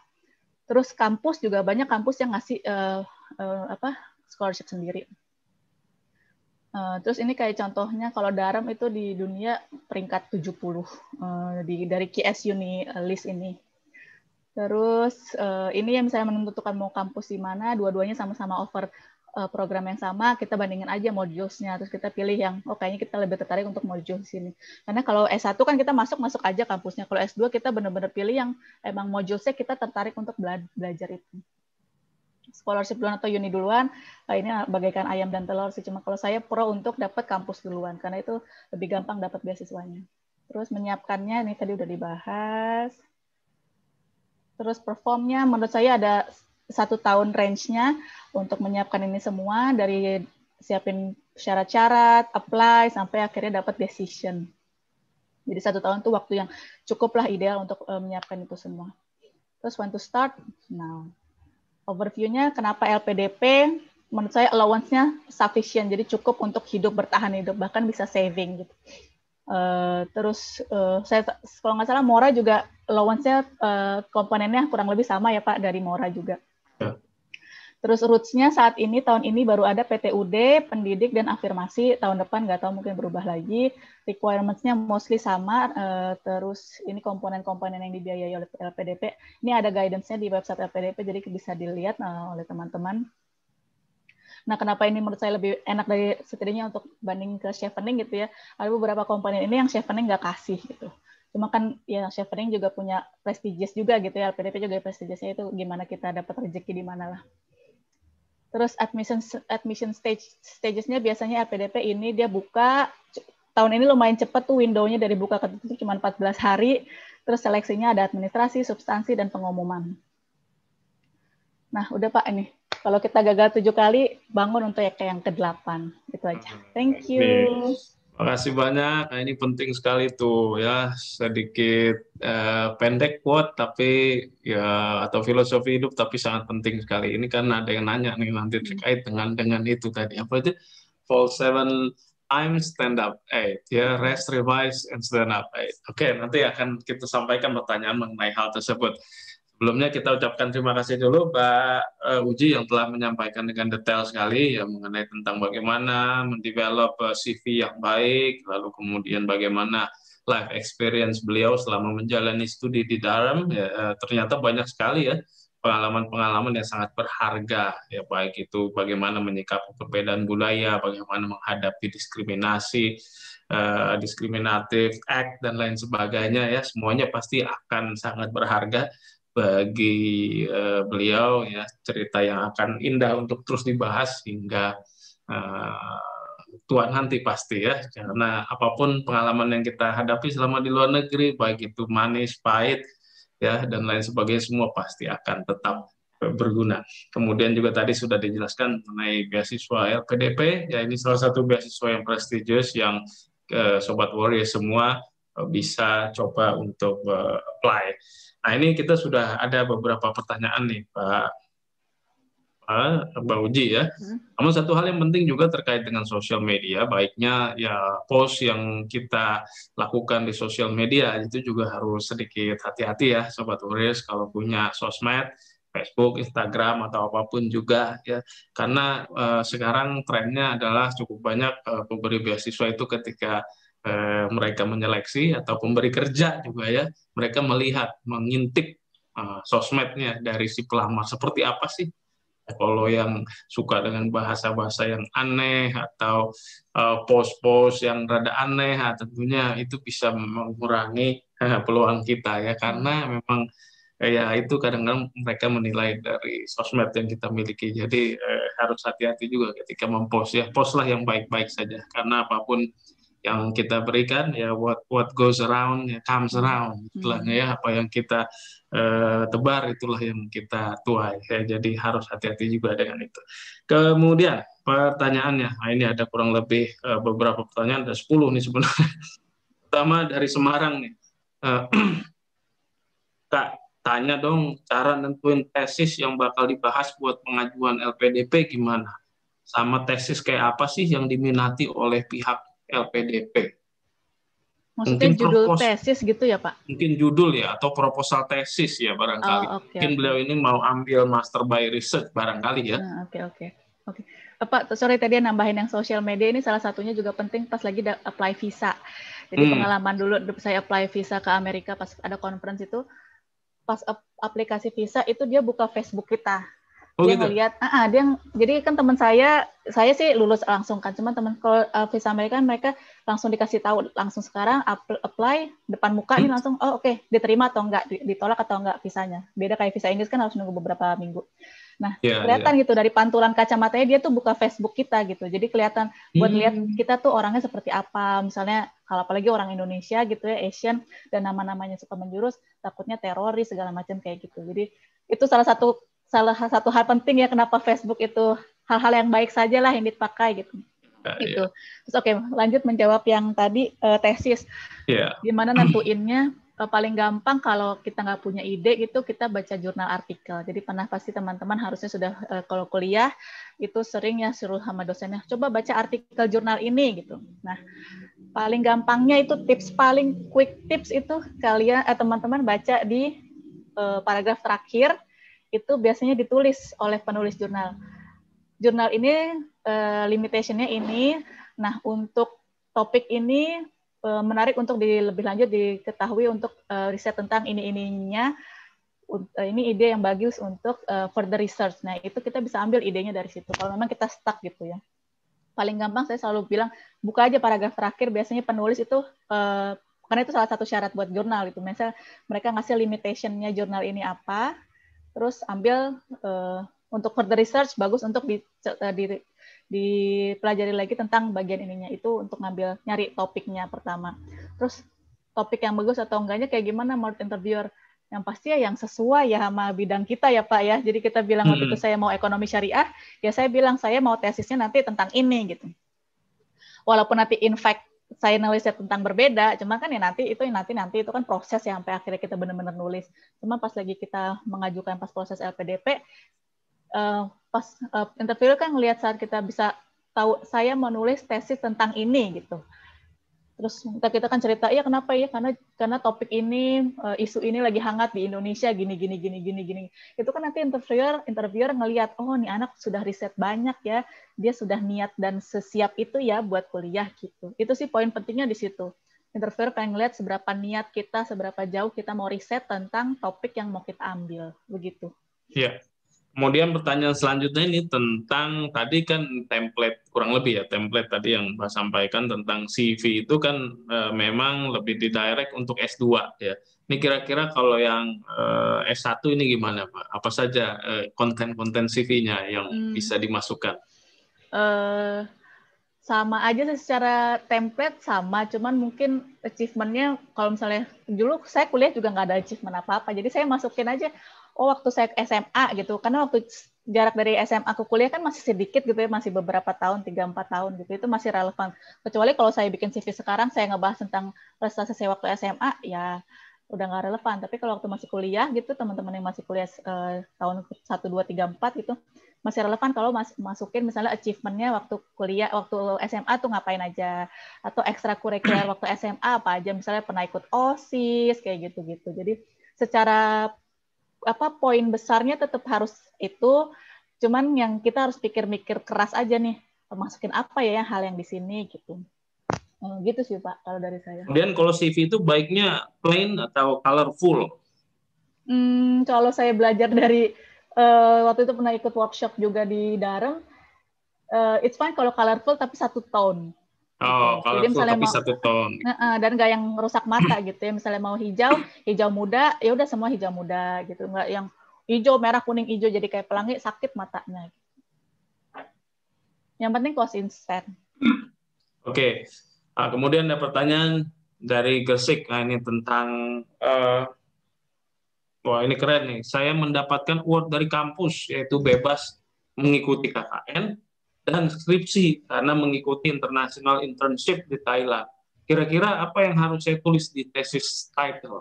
Terus kampus juga banyak kampus yang ngasih uh, uh, apa scholarship sendiri. Uh, terus ini kayak contohnya kalau Daram itu di dunia peringkat 70 uh, di dari QS Uni list ini. Terus uh, ini yang misalnya menentukan mau kampus di mana, dua-duanya sama-sama over Eh, program yang sama, kita bandingin aja modulnya terus kita pilih yang oh kayaknya kita lebih tertarik untuk modul sini. Karena kalau S1 kan kita masuk masuk aja kampusnya, kalau S2 kita benar-benar pilih yang emang modulnya kita tertarik untuk bela belajar itu. Scholarship duluan atau uni duluan, eh, ini bagaikan ayam dan telur sih. Cuma kalau saya pro untuk dapat kampus duluan, karena itu lebih gampang dapat beasiswanya. Terus menyiapkannya, ini tadi udah dibahas. Terus performnya menurut saya ada satu tahun range-nya untuk menyiapkan ini semua dari siapin syarat-syarat, apply sampai akhirnya dapat decision. Jadi satu tahun itu waktu yang cukuplah ideal untuk uh, menyiapkan itu semua. Terus when to start? Now. Overview-nya kenapa LPDP? Menurut saya allowance-nya sufficient, jadi cukup untuk hidup bertahan hidup, bahkan bisa saving gitu. Uh, terus uh, saya kalau nggak salah Mora juga allowance-nya uh, komponennya kurang lebih sama ya Pak dari Mora juga. Terus rootsnya saat ini tahun ini baru ada PTUD, pendidik dan afirmasi. Tahun depan nggak tahu mungkin berubah lagi. Requirementsnya mostly sama. Eh, terus ini komponen-komponen yang dibiayai oleh LPDP. Ini ada guidance-nya di website LPDP, jadi bisa dilihat eh, oleh teman-teman. Nah, kenapa ini menurut saya lebih enak dari setidaknya untuk banding ke chevening gitu ya? Ada beberapa komponen ini yang chevening nggak kasih gitu. Cuma kan ya chevening juga punya prestigious juga gitu ya. LPDP juga prestigiousnya itu gimana kita dapat rezeki di mana lah. Terus admission admission stage stagesnya biasanya LPDP ini dia buka tahun ini lumayan cepat tuh window-nya dari buka ke tutup cuma 14 hari. Terus seleksinya ada administrasi, substansi dan pengumuman. Nah, udah Pak ini. Kalau kita gagal tujuh kali, bangun untuk yang ke-8. Itu aja. Hmm, Thank you. Makasih banyak. Nah, ini penting sekali tuh ya sedikit eh, pendek quote tapi ya atau filosofi hidup tapi sangat penting sekali. Ini kan ada yang nanya nih nanti hmm. terkait dengan dengan itu tadi apa itu Fall Seven I'm Stand Up Eight ya Rest Revise and Stand Up Eight. Oke okay, nanti akan kita sampaikan pertanyaan mengenai hal tersebut. Sebelumnya kita ucapkan terima kasih dulu Pak eh, Uji yang telah menyampaikan dengan detail sekali ya mengenai tentang bagaimana mendevelop eh, CV yang baik, lalu kemudian bagaimana life experience beliau selama menjalani studi di Durham. Ya, eh, ternyata banyak sekali ya pengalaman-pengalaman yang sangat berharga ya baik itu bagaimana menyikapi perbedaan budaya, bagaimana menghadapi diskriminasi, eh, diskriminatif act dan lain sebagainya ya semuanya pasti akan sangat berharga bagi uh, beliau ya cerita yang akan indah untuk terus dibahas hingga uh, eh, tua nanti pasti ya karena apapun pengalaman yang kita hadapi selama di luar negeri baik itu manis pahit ya dan lain sebagainya semua pasti akan tetap berguna. Kemudian juga tadi sudah dijelaskan mengenai beasiswa LPDP ya ini salah satu beasiswa yang prestisius yang eh, sobat warrior semua eh, bisa coba untuk eh, apply. Nah ini kita sudah ada beberapa pertanyaan nih Pak Pak, Pak Uji ya. Hmm. Namun satu hal yang penting juga terkait dengan sosial media, baiknya ya post yang kita lakukan di sosial media itu juga harus sedikit hati-hati ya Sobat Uris kalau punya sosmed Facebook, Instagram atau apapun juga ya. Karena uh, sekarang trennya adalah cukup banyak uh, pemberi beasiswa itu ketika Eh, mereka menyeleksi atau pemberi kerja juga ya mereka melihat mengintip eh, sosmednya dari si pelamar seperti apa sih kalau yang suka dengan bahasa-bahasa yang aneh atau eh, pos-pos yang rada aneh ah, tentunya itu bisa mengurangi peluang kita ya karena memang ya itu kadang-kadang mereka menilai dari sosmed yang kita miliki jadi harus hati-hati juga ketika mempost ya postlah yang baik-baik saja karena apapun yang kita berikan ya what what goes around ya comes hmm. around itulah hmm. ya apa yang kita uh, tebar itulah yang kita tuai ya jadi harus hati-hati juga dengan itu kemudian pertanyaannya nah, ini ada kurang lebih uh, beberapa pertanyaan ada 10 nih sebenarnya pertama dari Semarang nih uh, kak tanya dong cara nentuin tesis yang bakal dibahas buat pengajuan LPDP gimana sama tesis kayak apa sih yang diminati oleh pihak LPDP. Maksudnya mungkin judul propos, tesis gitu ya Pak? Mungkin judul ya atau proposal tesis ya barangkali. Oh, okay, mungkin okay. beliau ini mau ambil master by research barangkali ya. Ah, oke oke oke. Pak sorry tadi nambahin yang social media ini salah satunya juga penting pas lagi apply visa. Jadi hmm. pengalaman dulu saya apply visa ke Amerika pas ada conference itu pas aplikasi visa itu dia buka Facebook kita. Oh, dia gitu? ngelihat, ah, uh, uh, dia jadi kan teman saya, saya sih lulus langsung kan, cuman teman kalau uh, visa Amerika kan mereka langsung dikasih tahu langsung sekarang apply depan muka hmm? ini langsung, oh oke okay, diterima atau enggak, ditolak atau enggak visanya. Beda kayak visa Inggris kan harus nunggu beberapa minggu. Nah yeah, iya. kelihatan yeah. gitu dari pantulan kacamatanya dia tuh buka Facebook kita gitu, jadi kelihatan buat hmm. lihat kita tuh orangnya seperti apa, misalnya kalau apalagi orang Indonesia gitu ya, Asian dan nama-namanya suka menjurus, takutnya teroris segala macam kayak gitu. Jadi itu salah satu salah satu hal penting ya kenapa Facebook itu hal-hal yang baik saja lah yang dipakai gitu. Uh, gitu. Yeah. Terus oke okay, lanjut menjawab yang tadi uh, tesis. Yeah. Gimana nentuinnya? Uh, paling gampang kalau kita nggak punya ide gitu kita baca jurnal artikel. Jadi pernah pasti teman-teman harusnya sudah eh, kalau kuliah itu seringnya ya suruh sama dosennya coba baca artikel jurnal ini gitu. Nah paling gampangnya itu tips paling quick tips itu kalian eh, teman-teman baca di uh, paragraf terakhir itu biasanya ditulis oleh penulis jurnal. Jurnal ini uh, limitationnya ini. Nah untuk topik ini uh, menarik untuk di, lebih lanjut diketahui untuk uh, riset tentang ini ininya. Uh, ini ide yang bagus untuk uh, further research. Nah itu kita bisa ambil idenya dari situ. Kalau memang kita stuck gitu ya. Paling gampang saya selalu bilang buka aja paragraf terakhir. Biasanya penulis itu uh, karena itu salah satu syarat buat jurnal itu misalnya mereka ngasih limitationnya jurnal ini apa terus ambil uh, untuk further research bagus untuk di, eh, di, dipelajari lagi tentang bagian ininya itu untuk ngambil nyari topiknya pertama. Terus topik yang bagus atau enggaknya kayak gimana menurut interviewer? Yang pasti ya yang sesuai ya sama bidang kita ya Pak ya. Jadi kita bilang waktu itu hmm. saya mau ekonomi syariah, ya saya bilang saya mau tesisnya nanti tentang ini gitu. Walaupun nanti infek saya nulisnya tentang berbeda, cuma kan ya nanti itu nanti nanti itu kan proses ya sampai akhirnya kita benar-benar nulis. Cuma pas lagi kita mengajukan pas proses LPDP, uh, eh, pas uh, interview kan ngelihat saat kita bisa tahu saya menulis tesis tentang ini gitu terus kita kita kan cerita ya kenapa ya karena karena topik ini eh, isu ini lagi hangat di Indonesia gini gini gini gini gini itu kan nanti interviewer interviewer ngelihat oh nih anak sudah riset banyak ya dia sudah niat dan sesiap itu ya buat kuliah gitu itu sih poin pentingnya di situ interviewer pengen lihat seberapa niat kita seberapa jauh kita mau riset tentang topik yang mau kita ambil begitu iya Kemudian pertanyaan selanjutnya ini tentang tadi kan template kurang lebih ya template tadi yang Mbak sampaikan tentang CV itu kan e, memang lebih di direct untuk S2 ya. Ini kira-kira kalau yang e, eh, S1 ini gimana Pak? Apa saja e, konten-konten CV-nya yang hmm. bisa dimasukkan? sama aja sih secara template sama, cuman mungkin achievementnya kalau misalnya dulu saya kuliah juga nggak ada achievement apa-apa, jadi saya masukin aja oh waktu saya SMA gitu karena waktu jarak dari SMA ke kuliah kan masih sedikit gitu ya masih beberapa tahun 3 4 tahun gitu itu masih relevan kecuali kalau saya bikin CV sekarang saya ngebahas tentang prestasi saya waktu SMA ya udah nggak relevan tapi kalau waktu masih kuliah gitu teman-teman yang masih kuliah eh, tahun 1 2 3 4 gitu masih relevan kalau mas masukin misalnya achievementnya waktu kuliah waktu SMA tuh ngapain aja atau ekstra ekstrakurikuler waktu SMA apa aja misalnya pernah ikut osis kayak gitu gitu jadi secara apa poin besarnya tetap harus itu cuman yang kita harus pikir-mikir keras aja nih masukin apa ya hal yang di sini gitu hmm, gitu sih pak kalau dari saya kemudian kalau CV itu baiknya plain atau colorful hmm, kalau saya belajar dari uh, waktu itu pernah ikut workshop juga di Darem uh, eh, it's fine kalau colorful tapi satu tone Oh, gitu. kalau Jadi misalnya mau, satu ton. Uh, dan nggak yang rusak mata gitu ya. Misalnya mau hijau, hijau muda, ya udah semua hijau muda gitu. Nggak yang hijau, merah, kuning, hijau jadi kayak pelangi sakit matanya. Yang penting konsisten. Oke. Okay. Nah, kemudian ada pertanyaan dari Gresik nah ini tentang uh, wah ini keren nih. Saya mendapatkan award dari kampus yaitu bebas mengikuti KKN dan skripsi karena mengikuti international internship di Thailand. Kira-kira apa yang harus saya tulis di tesis title?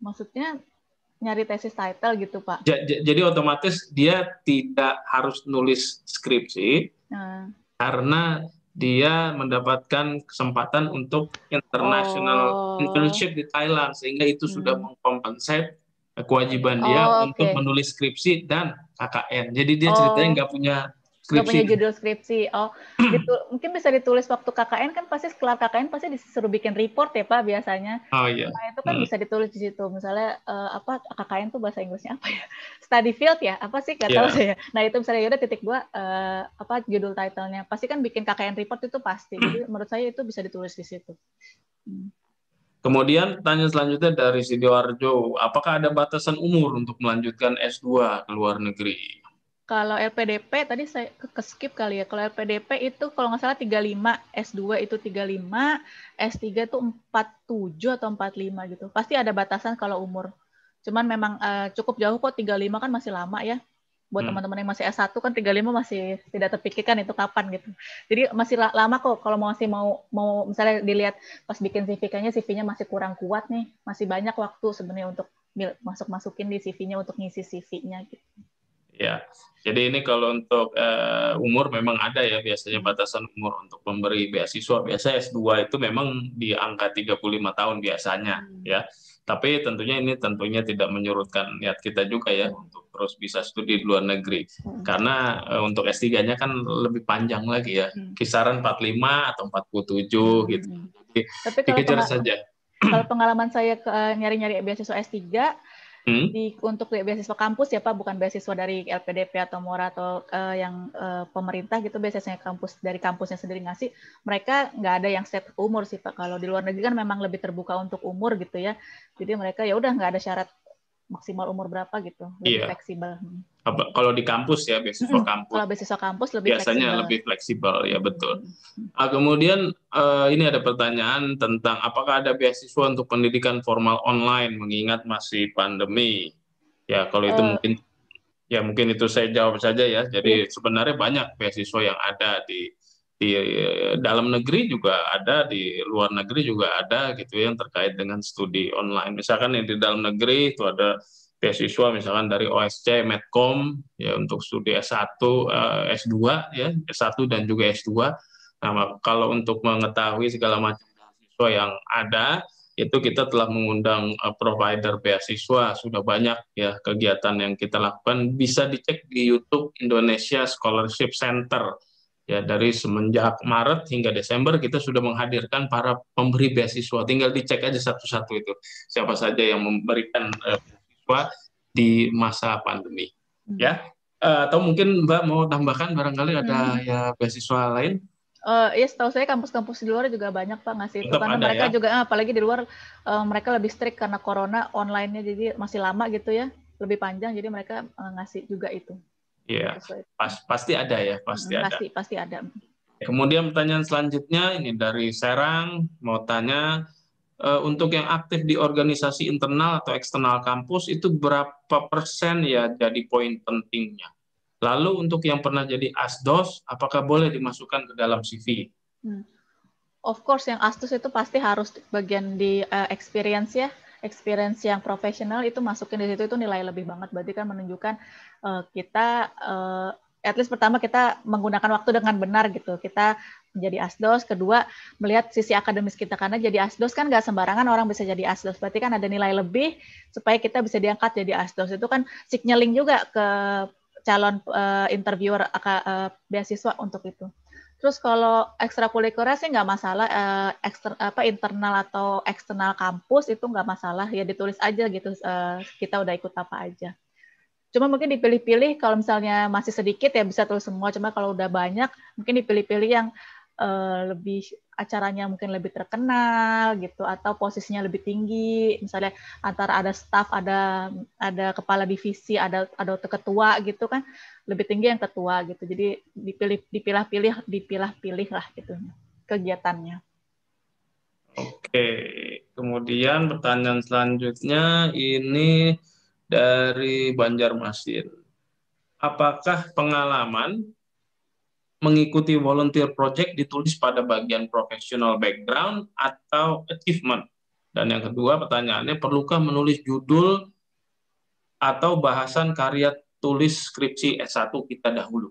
Maksudnya nyari tesis title gitu, Pak? Jadi otomatis dia tidak harus nulis skripsi nah. karena dia mendapatkan kesempatan untuk international oh. internship di Thailand sehingga itu hmm. sudah mengkompensasi kewajiban dia oh, okay. untuk menulis skripsi dan KKN. Jadi dia oh. ceritanya nggak punya skripsi. Gak punya judul skripsi. Oh, gitu. mungkin bisa ditulis waktu KKN kan pasti setelah KKN pasti disuruh bikin report ya Pak biasanya. Oh iya. Nah, itu kan hmm. bisa ditulis di situ. Misalnya uh, apa KKN tuh bahasa Inggrisnya apa ya? Study field ya? Apa sih? Gak yeah. tahu saya. Nah, itu misalnya yaudah titik gua uh, eh, apa judul titlenya. Pasti kan bikin KKN report itu pasti. Jadi menurut saya itu bisa ditulis di situ. Hmm. Kemudian tanya selanjutnya dari Sidoarjo, apakah ada batasan umur untuk melanjutkan S2 ke luar negeri? Kalau LPDP tadi saya ke skip kali ya. Kalau LPDP itu kalau nggak salah 35, S2 itu 35, S3 itu 47 atau 45 gitu. Pasti ada batasan kalau umur. Cuman memang uh, cukup jauh kok 35 kan masih lama ya buat hmm. teman-teman yang masih S1 kan 35 masih tidak terpikirkan itu kapan gitu. Jadi masih lama kok kalau masih mau mau misalnya dilihat pas bikin CV-nya CV-nya masih kurang kuat nih, masih banyak waktu sebenarnya untuk masuk-masukin di CV-nya untuk ngisi CV-nya gitu. Ya, jadi ini kalau untuk uh, umur memang ada ya biasanya batasan umur untuk pemberi beasiswa. Biasanya S2 itu memang di angka 35 tahun biasanya hmm. ya. Tapi tentunya ini tentunya tidak menyurutkan niat kita juga ya untuk terus bisa studi di luar negeri. Hmm. Karena eh, untuk S3-nya kan lebih panjang lagi ya. Hmm. Kisaran 45 atau 47 hmm. gitu. Tapi kalau dikejar saja. Kalau pengalaman saya nyari-nyari beasiswa S3 hmm? di untuk beasiswa kampus ya Pak, bukan beasiswa dari LPDP atau Mora atau uh, yang uh, pemerintah gitu Beasiswa kampus dari kampusnya sendiri ngasih, mereka nggak ada yang set umur sih Pak. Kalau di luar negeri kan memang lebih terbuka untuk umur gitu ya. Jadi mereka ya udah nggak ada syarat maksimal umur berapa gitu, lebih yeah. fleksibel. Hmm kalau di kampus ya beasiswa hmm, kampus. Kalau beasiswa kampus lebih biasanya fleksibel. lebih fleksibel ya betul. Hmm. kemudian uh, ini ada pertanyaan tentang apakah ada beasiswa untuk pendidikan formal online mengingat masih pandemi. Ya kalau itu uh, mungkin ya mungkin itu saya jawab saja ya. Jadi yeah. sebenarnya banyak beasiswa yang ada di di eh, dalam negeri juga ada di luar negeri juga ada gitu ya, yang terkait dengan studi online. Misalkan yang di dalam negeri itu ada beasiswa misalkan dari OSC, Medcom ya untuk studi S1, S2 eh, ya, S1 dan juga S2. Nah, kalau untuk mengetahui segala macam beasiswa yang ada, itu kita telah mengundang eh, provider beasiswa sudah banyak ya kegiatan yang kita lakukan bisa dicek di YouTube Indonesia Scholarship Center ya dari semenjak Maret hingga Desember kita sudah menghadirkan para pemberi beasiswa tinggal dicek aja satu-satu itu siapa saja yang memberikan eh, mahasiswa di masa pandemi. Hmm. Ya, uh, atau mungkin Mbak mau tambahkan barangkali ada hmm. ya beasiswa lain? Uh, ya, setahu saya kampus-kampus di luar juga banyak pak ngasih itu karena mereka ya? juga eh, apalagi di luar uh, mereka lebih strict karena corona onlinenya, jadi masih lama gitu ya, lebih panjang jadi mereka uh, ngasih juga itu. Iya, gitu, pas, pasti ada ya, pasti hmm, ada. pasti ada. Kemudian pertanyaan selanjutnya ini dari Serang mau tanya Eh, untuk yang aktif di organisasi internal atau eksternal kampus itu berapa persen ya jadi poin pentingnya. Lalu untuk yang pernah jadi asdos, apakah boleh dimasukkan ke dalam CV? Hmm. Of course, yang asdos itu pasti harus bagian di uh, experience ya. Experience yang profesional itu masukin di situ itu nilai lebih banget. Berarti kan menunjukkan uh, kita uh, at least pertama kita menggunakan waktu dengan benar gitu. Kita menjadi asdos, kedua melihat sisi akademis kita karena jadi asdos kan nggak sembarangan orang bisa jadi asdos. Berarti kan ada nilai lebih supaya kita bisa diangkat jadi asdos. Itu kan signaling juga ke calon uh, interviewer uh, beasiswa untuk itu. Terus kalau ekstrakurikuler sih nggak masalah, uh, ekster, apa internal atau eksternal kampus itu nggak masalah ya ditulis aja gitu uh, kita udah ikut apa aja. Cuma mungkin dipilih-pilih kalau misalnya masih sedikit ya bisa terus semua. Cuma kalau udah banyak mungkin dipilih-pilih yang uh, lebih acaranya mungkin lebih terkenal gitu atau posisinya lebih tinggi misalnya antara ada staff ada ada kepala divisi ada ada ketua gitu kan lebih tinggi yang ketua gitu jadi dipilih dipilah-pilih dipilah-pilih lah gitu kegiatannya oke kemudian pertanyaan selanjutnya ini dari Banjarmasin. Apakah pengalaman mengikuti volunteer project ditulis pada bagian professional background atau achievement? Dan yang kedua pertanyaannya, perlukah menulis judul atau bahasan karya tulis skripsi S1 kita dahulu?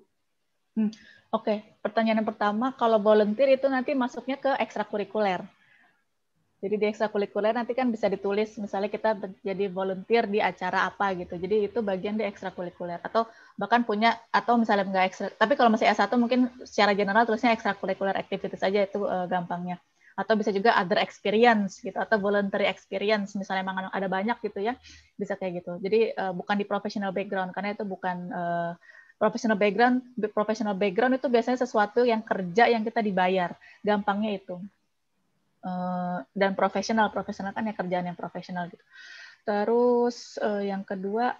Hmm, Oke, okay. pertanyaan yang pertama, kalau volunteer itu nanti masuknya ke ekstrakurikuler. Jadi di ekstrakurikuler nanti kan bisa ditulis misalnya kita jadi volunteer di acara apa gitu. Jadi itu bagian di ekstrakurikuler atau bahkan punya atau misalnya enggak ekstra tapi kalau masih S1 mungkin secara general tulisnya ekstrakurikuler activities aja itu uh, gampangnya. Atau bisa juga other experience gitu atau voluntary experience misalnya memang ada banyak gitu ya. Bisa kayak gitu. Jadi uh, bukan di professional background karena itu bukan uh, professional background professional background itu biasanya sesuatu yang kerja yang kita dibayar. Gampangnya itu. Eh, dan profesional profesional kan ya kerjaan yang profesional gitu terus uh, yang kedua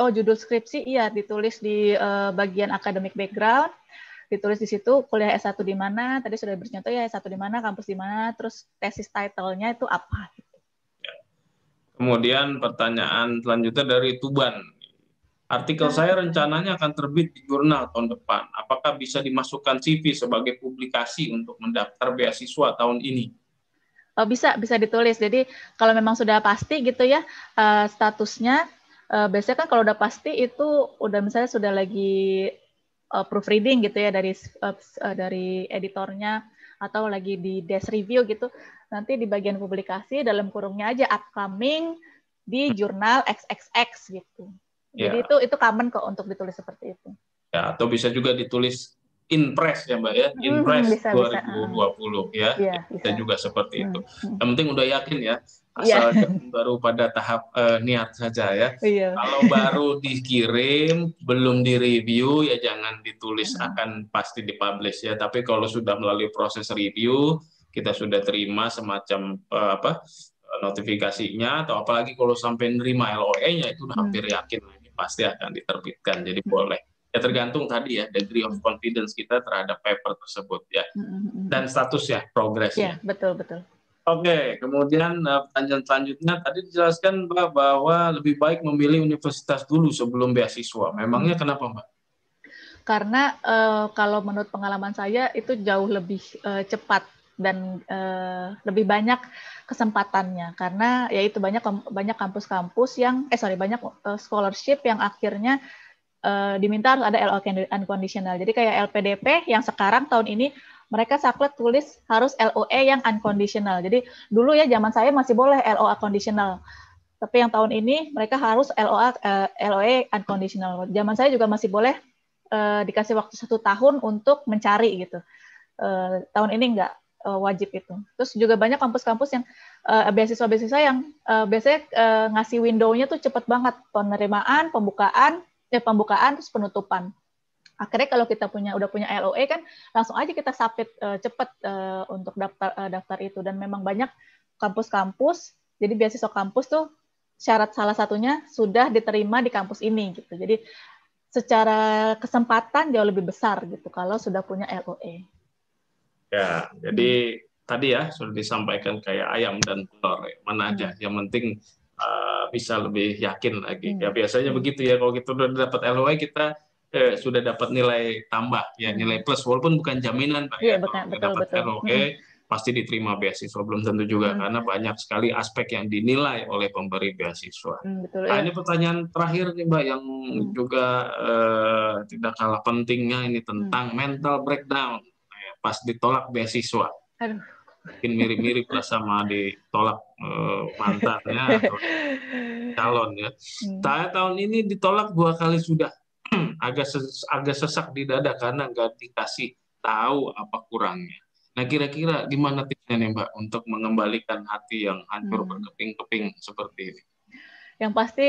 oh judul skripsi iya ditulis di uh, bagian academic background ditulis di situ kuliah S1 di mana tadi sudah bercontoh ya S1 di mana kampus di mana terus tesis title-nya itu apa Kemudian pertanyaan selanjutnya dari Tuban. Artikel nah. saya rencananya akan terbit di jurnal tahun depan. Apakah bisa dimasukkan CV sebagai publikasi untuk mendaftar beasiswa tahun ini? Oh, bisa bisa ditulis. Jadi kalau memang sudah pasti gitu ya uh, statusnya uh, biasanya kan kalau udah pasti itu udah misalnya sudah lagi uh, proofreading gitu ya dari uh, dari editornya atau lagi di desk review gitu. Nanti di bagian publikasi dalam kurungnya aja upcoming di jurnal XXX gitu. Jadi yeah. itu itu common kok untuk ditulis seperti itu. Ya, atau bisa juga ditulis impress ya Mbak ya, impress mm, hmm, 2020 bisa. ya. Iya, ya bisa. Dan juga seperti mm, itu. Hmm. Yang penting udah yakin ya iya. asal yeah. baru pada tahap uh, niat saja ya. Yeah. Kalau baru dikirim belum direview ya jangan ditulis mm. akan pasti dipublish ya. Tapi kalau sudah melalui proses review kita sudah terima semacam uh, apa notifikasinya atau apalagi kalau sampai nerima LOE-nya itu mm. hampir yakin ini pasti akan diterbitkan jadi mm. boleh ya tergantung tadi ya degree of confidence kita terhadap paper tersebut ya mm-hmm, mm-hmm. dan status ya progress Ya, betul betul. Oke, kemudian eh, pertanyaan selanjutnya tadi dijelaskan Mbak bahwa lebih baik memilih universitas dulu sebelum beasiswa. Memangnya kenapa Mbak? Karena uh, kalau menurut pengalaman saya itu jauh lebih uh, cepat dan uh, lebih banyak kesempatannya karena yaitu banyak banyak kampus-kampus yang eh sorry banyak uh, scholarship yang akhirnya uh, diminta harus ada LO unconditional. Jadi kayak LPDP yang sekarang tahun ini mereka saklek tulis harus LOE yang unconditional. Jadi dulu ya zaman saya masih boleh LOA conditional. Tapi yang tahun ini mereka harus LOA uh, eh, LOE unconditional. Zaman saya juga masih boleh uh, dikasih waktu satu tahun untuk mencari gitu. Uh, tahun ini enggak uh, wajib itu. Terus juga banyak kampus-kampus yang beasiswa beasiswa-beasiswa yang uh, biasanya uh, ngasih window-nya tuh cepet banget penerimaan, pembukaan, eh, pembukaan terus penutupan akhirnya kalau kita punya udah punya LOE kan langsung aja kita sapit uh, eh, cepat uh, eh, untuk daftar uh, daftar itu dan memang banyak kampus-kampus jadi beasiswa kampus tuh syarat salah satunya sudah diterima di kampus ini gitu jadi secara kesempatan jauh lebih besar gitu kalau sudah punya LOE ya jadi hmm. tadi ya sudah disampaikan kayak ayam dan telur ya. mana hmm. aja yang penting uh, bisa lebih yakin lagi. Hmm. Ya biasanya begitu ya kalau kita sudah dapat LOI kita eh, sudah dapat nilai tambah ya hmm. nilai plus walaupun bukan jaminan pak iya, ya, ya dapat betul. LOE hmm. pasti diterima beasiswa belum tentu juga hmm. karena banyak sekali aspek yang dinilai oleh pemberi beasiswa. Hmm, betul, nah, ya. ini pertanyaan terakhir nih mbak yang hmm. juga eh, tidak kalah pentingnya ini tentang hmm. mental breakdown pas ditolak beasiswa. Aduh mungkin mirip-mirip lah sama ditolak uh, mantannya atau calon ya. Hmm. Saya tahun ini ditolak dua kali sudah agak ses, agak sesak di dada karena nggak dikasih tahu apa kurangnya. Nah kira-kira gimana tipsnya nih Mbak untuk mengembalikan hati yang hancur hmm. berkeping-keping seperti ini? Yang pasti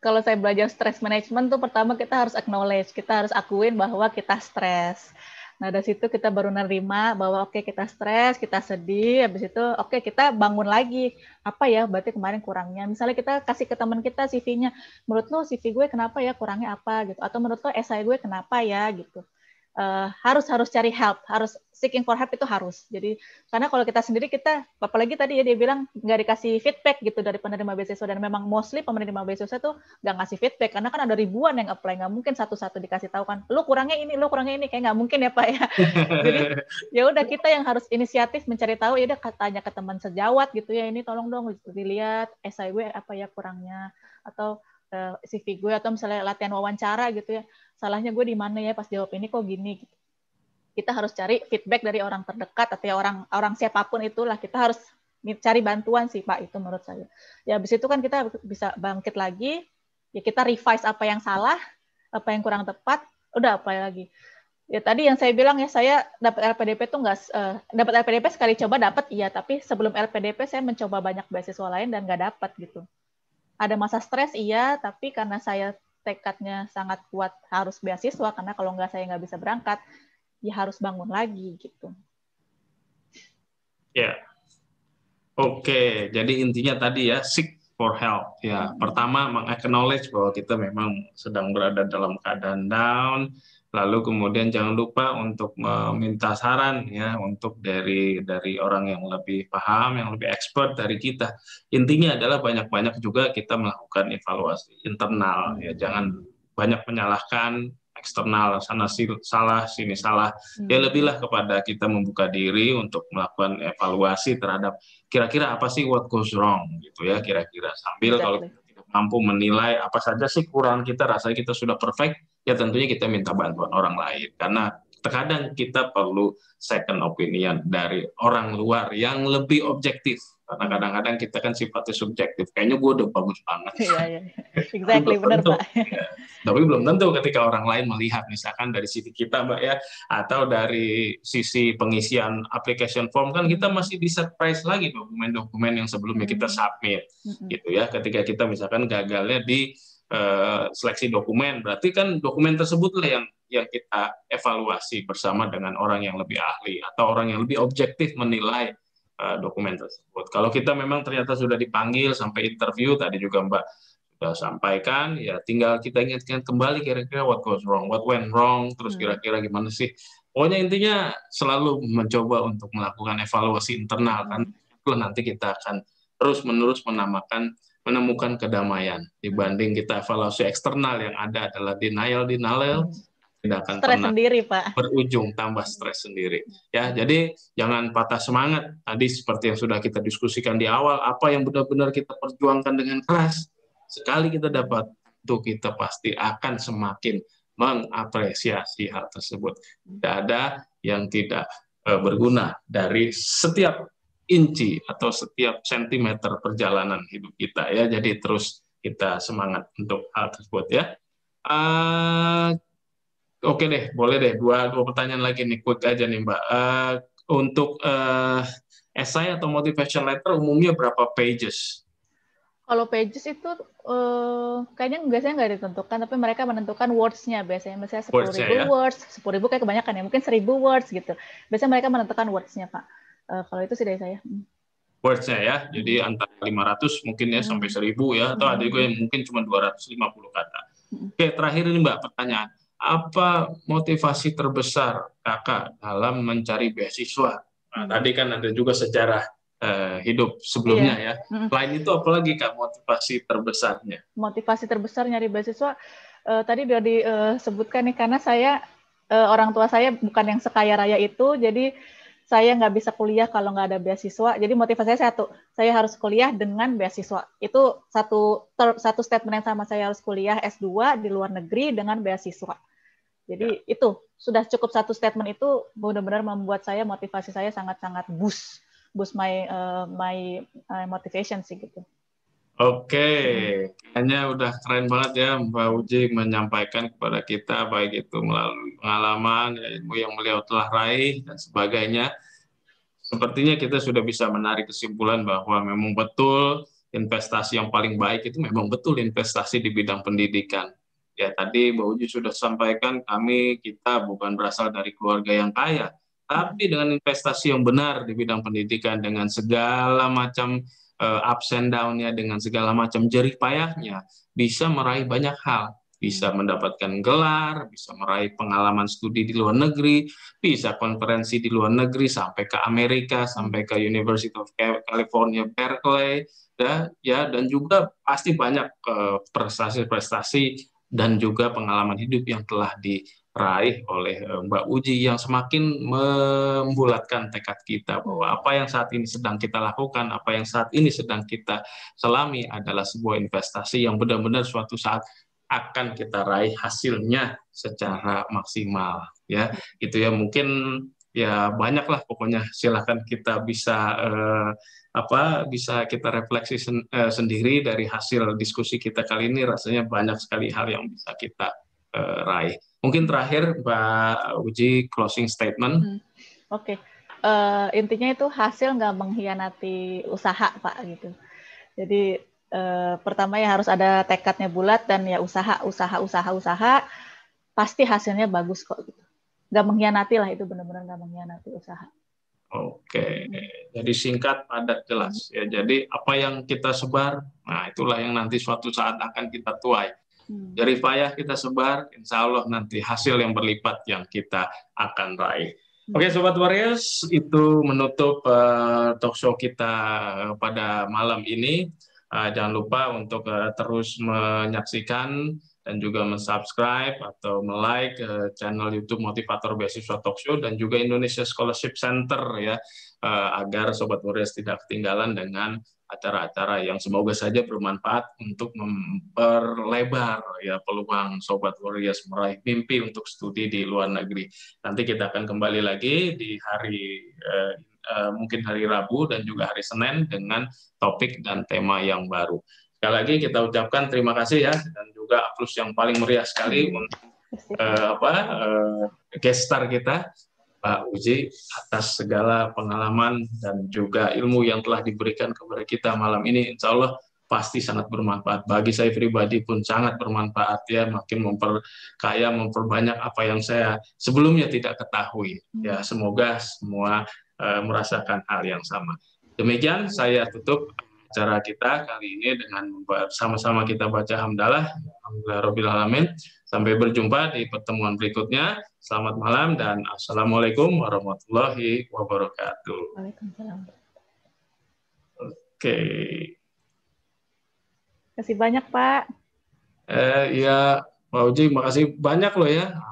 kalau saya belajar stress management tuh pertama kita harus acknowledge, kita harus akuin bahwa kita stres Nah, dari situ kita baru nerima bahwa oke okay, kita stres, kita sedih, habis itu oke okay, kita bangun lagi. Apa ya berarti kemarin kurangnya? Misalnya kita kasih ke teman kita CV-nya, menurut lo CV gue kenapa ya kurangnya apa gitu atau menurut lo SI gue kenapa ya gitu uh, harus harus cari help, harus seeking for help itu harus. Jadi karena kalau kita sendiri kita apalagi tadi ya dia bilang nggak dikasih feedback gitu dari penerima beasiswa dan memang mostly penerima beasiswa tuh nggak ngasih feedback karena kan ada ribuan yang apply nggak mungkin satu-satu dikasih tahu kan lu kurangnya ini lu kurangnya ini kayak nggak mungkin ya pak ya jadi ya udah kita yang harus inisiatif mencari tahu ya udah katanya ke teman sejawat gitu ya ini tolong dong dilihat esai apa ya kurangnya atau uh, eh, CV gue atau misalnya latihan wawancara gitu ya salahnya gue di mana ya pas jawab ini kok gini gitu kita harus cari feedback dari orang terdekat atau ya orang orang siapapun itulah kita harus cari bantuan sih pak itu menurut saya ya habis itu kan kita bisa bangkit lagi ya kita revise apa yang salah apa yang kurang tepat udah apa lagi ya tadi yang saya bilang ya saya dapat LPDP tuh nggak uh, eh, dapat LPDP sekali coba dapat iya tapi sebelum LPDP saya mencoba banyak beasiswa lain dan nggak dapat gitu ada masa stres iya, tapi karena saya tekadnya sangat kuat harus beasiswa karena kalau nggak saya nggak bisa berangkat, ya harus bangun lagi gitu. Ya, yeah. oke. Okay. Jadi intinya tadi ya seek for help. Ya, mm -hmm. pertama mengacknowledge bahwa kita memang sedang berada dalam keadaan down, lalu kemudian jangan lupa untuk meminta saran ya untuk dari dari orang yang lebih paham yang lebih expert dari kita intinya adalah banyak-banyak juga kita melakukan evaluasi internal ya hmm. jangan banyak menyalahkan eksternal sana si, salah sini salah ya hmm. lebihlah kepada kita membuka diri untuk melakukan evaluasi terhadap kira-kira apa sih what goes wrong gitu ya hmm. kira-kira sambil kalau mampu menilai apa saja sih kurang kita, rasa kita sudah perfect, ya tentunya kita minta bantuan orang lain. Karena terkadang kita perlu second opinion dari orang luar yang lebih objektif karena kadang-kadang kita kan sifatnya subjektif. Kayaknya gue udah bagus banget. Iya, iya. Exactly, benar Pak. Ya. Tapi belum tentu ketika orang lain melihat, misalkan dari sisi kita, Mbak ya, atau dari sisi pengisian application form, kan kita masih di surprise lagi dokumen-dokumen yang sebelumnya kita hmm. submit. Hmm. Gitu ya, ketika kita misalkan gagalnya di uh, seleksi dokumen, berarti kan dokumen tersebutlah yang yang kita evaluasi bersama dengan orang yang lebih ahli atau orang yang lebih objektif menilai Eh, dokumen tersebut. Kalau kita memang ternyata sudah dipanggil sampai interview tadi juga Mbak sudah sampaikan, ya tinggal kita ingatkan kembali kira-kira what goes wrong, what went wrong, terus hmm. kira-kira gimana sih. Pokoknya intinya selalu mencoba untuk melakukan evaluasi internal kan, itu hmm. nanti kita akan terus-menerus menamakan menemukan kedamaian dibanding kita evaluasi eksternal yang ada adalah denial denial hmm tidak akan stres pernah sendiri, Pak. berujung tambah stres sendiri. Ya, jadi jangan patah semangat. Tadi seperti yang sudah kita diskusikan di awal, apa yang benar-benar kita perjuangkan dengan keras, sekali kita dapat itu kita pasti akan semakin mengapresiasi hal tersebut. Tidak ada yang tidak eh, berguna dari setiap inci atau setiap sentimeter perjalanan hidup kita ya. Jadi terus kita semangat untuk hal tersebut ya. Uh, Oke deh, boleh deh. Dua, dua pertanyaan lagi nih, quick aja nih Mbak. Uh, untuk uh, essay atau motivation letter umumnya berapa pages? Kalau pages itu uh, kayaknya biasanya nggak ditentukan, tapi mereka menentukan words-nya biasanya. Misalnya sepuluh ribu ya? words, sepuluh ribu kayak kebanyakan ya, mungkin seribu words gitu. Biasanya mereka menentukan words-nya, Pak. Uh, kalau itu sih dari saya. Hmm. words-nya ya. Jadi hmm. antara 500 mungkin ya sampai 1000 hmm. ya atau ada juga yang mungkin cuma 250 kata. Oke, terakhir ini Mbak pertanyaan apa motivasi terbesar kakak dalam mencari beasiswa? Nah, hmm. tadi kan ada juga sejarah eh, hidup sebelumnya iya. ya. Hmm. Lain itu apalagi kak motivasi terbesarnya? Motivasi terbesar nyari beasiswa eh, tadi sudah disebutkan eh, nih karena saya eh, orang tua saya bukan yang sekaya raya itu, jadi saya nggak bisa kuliah kalau nggak ada beasiswa. Jadi motivasi saya satu, saya harus kuliah dengan beasiswa. Itu satu ter, satu statement yang sama saya harus kuliah S2 di luar negeri dengan beasiswa jadi ya. itu sudah cukup satu statement itu benar-benar membuat saya motivasi saya sangat-sangat boost boost my uh, my uh, motivation sih gitu. Oke, okay. Hmm. kayaknya udah keren banget ya Mbak Uji menyampaikan kepada kita baik itu melalui pengalaman, ya, ilmu yang beliau telah raih dan sebagainya. Sepertinya kita sudah bisa menarik kesimpulan bahwa memang betul investasi yang paling baik itu memang betul investasi di bidang pendidikan. Ya, tadi Mbak Uji sudah sampaikan kami kita bukan berasal dari keluarga yang kaya, tapi dengan investasi yang benar di bidang pendidikan dengan segala macam uh, ups and down-nya dengan segala macam jerih payahnya bisa meraih banyak hal bisa mendapatkan gelar, bisa meraih pengalaman studi di luar negeri, bisa konferensi di luar negeri sampai ke Amerika, sampai ke University of California Berkeley, ya dan juga pasti banyak eh, prestasi-prestasi dan juga pengalaman hidup yang telah diraih oleh eh, Mbak Uji yang semakin membulatkan tekad kita bahwa apa yang saat ini sedang kita lakukan, apa yang saat ini sedang kita selami adalah sebuah investasi yang benar-benar suatu saat akan kita raih hasilnya secara maksimal ya itu ya mungkin ya banyaklah pokoknya silahkan kita bisa eh, apa bisa kita refleksi sen, eh, sendiri dari hasil diskusi kita kali ini rasanya banyak sekali hal yang bisa kita eh, raih. Mungkin terakhir Mbak Uji closing statement. Hmm. Oke, okay. uh, eh, intinya itu hasil nggak mengkhianati usaha Pak gitu. Jadi uh, pertama ya harus ada tekadnya bulat dan ya usaha usaha usaha usaha pasti hasilnya bagus kok. Gitu. Nggak mengkhianati lah itu benar-benar nggak mengkhianati usaha. Oke, hmm. jadi singkat, padat, jelas. Hmm. Ya, jadi apa yang kita sebar, nah itulah yang nanti suatu saat akan kita tuai. Jadi hmm. payah kita sebar, insya Allah nanti hasil yang berlipat yang kita akan raih. Oke, Sobat Warriors, itu menutup uh, talk show kita pada malam ini. Uh, jangan lupa untuk uh, terus menyaksikan dan juga mensubscribe atau melike uh, channel YouTube Motivator Beasiswa Talk Show dan juga Indonesia Scholarship Center ya uh, agar sobat Mures tidak ketinggalan dengan acara-acara yang semoga saja bermanfaat untuk memperlebar ya peluang sobat Warriors meraih mimpi untuk studi di luar negeri. Nanti kita akan kembali lagi di hari eh, eh, mungkin hari Rabu dan juga hari Senin dengan topik dan tema yang baru. Sekali lagi kita ucapkan terima kasih ya dan juga plus yang paling meriah sekali untuk uh, apa eh, gestar kita Pak Uji atas segala pengalaman dan juga ilmu yang telah diberikan kepada kita malam ini. Insya Allah pasti sangat bermanfaat. Bagi saya pribadi pun sangat bermanfaat ya, makin memperkaya, memperbanyak apa yang saya sebelumnya tidak ketahui. Ya, semoga semua uh, merasakan hal yang sama. Demikian saya tutup acara kita kali ini dengan sama-sama kita baca hamdalah. alamin. Sampai berjumpa di pertemuan berikutnya. Selamat malam dan Assalamualaikum warahmatullahi wabarakatuh. Waalaikumsalam. Oke. Okay. Kasih banyak Pak. Eh, ya Pak Uji, makasih banyak loh ya.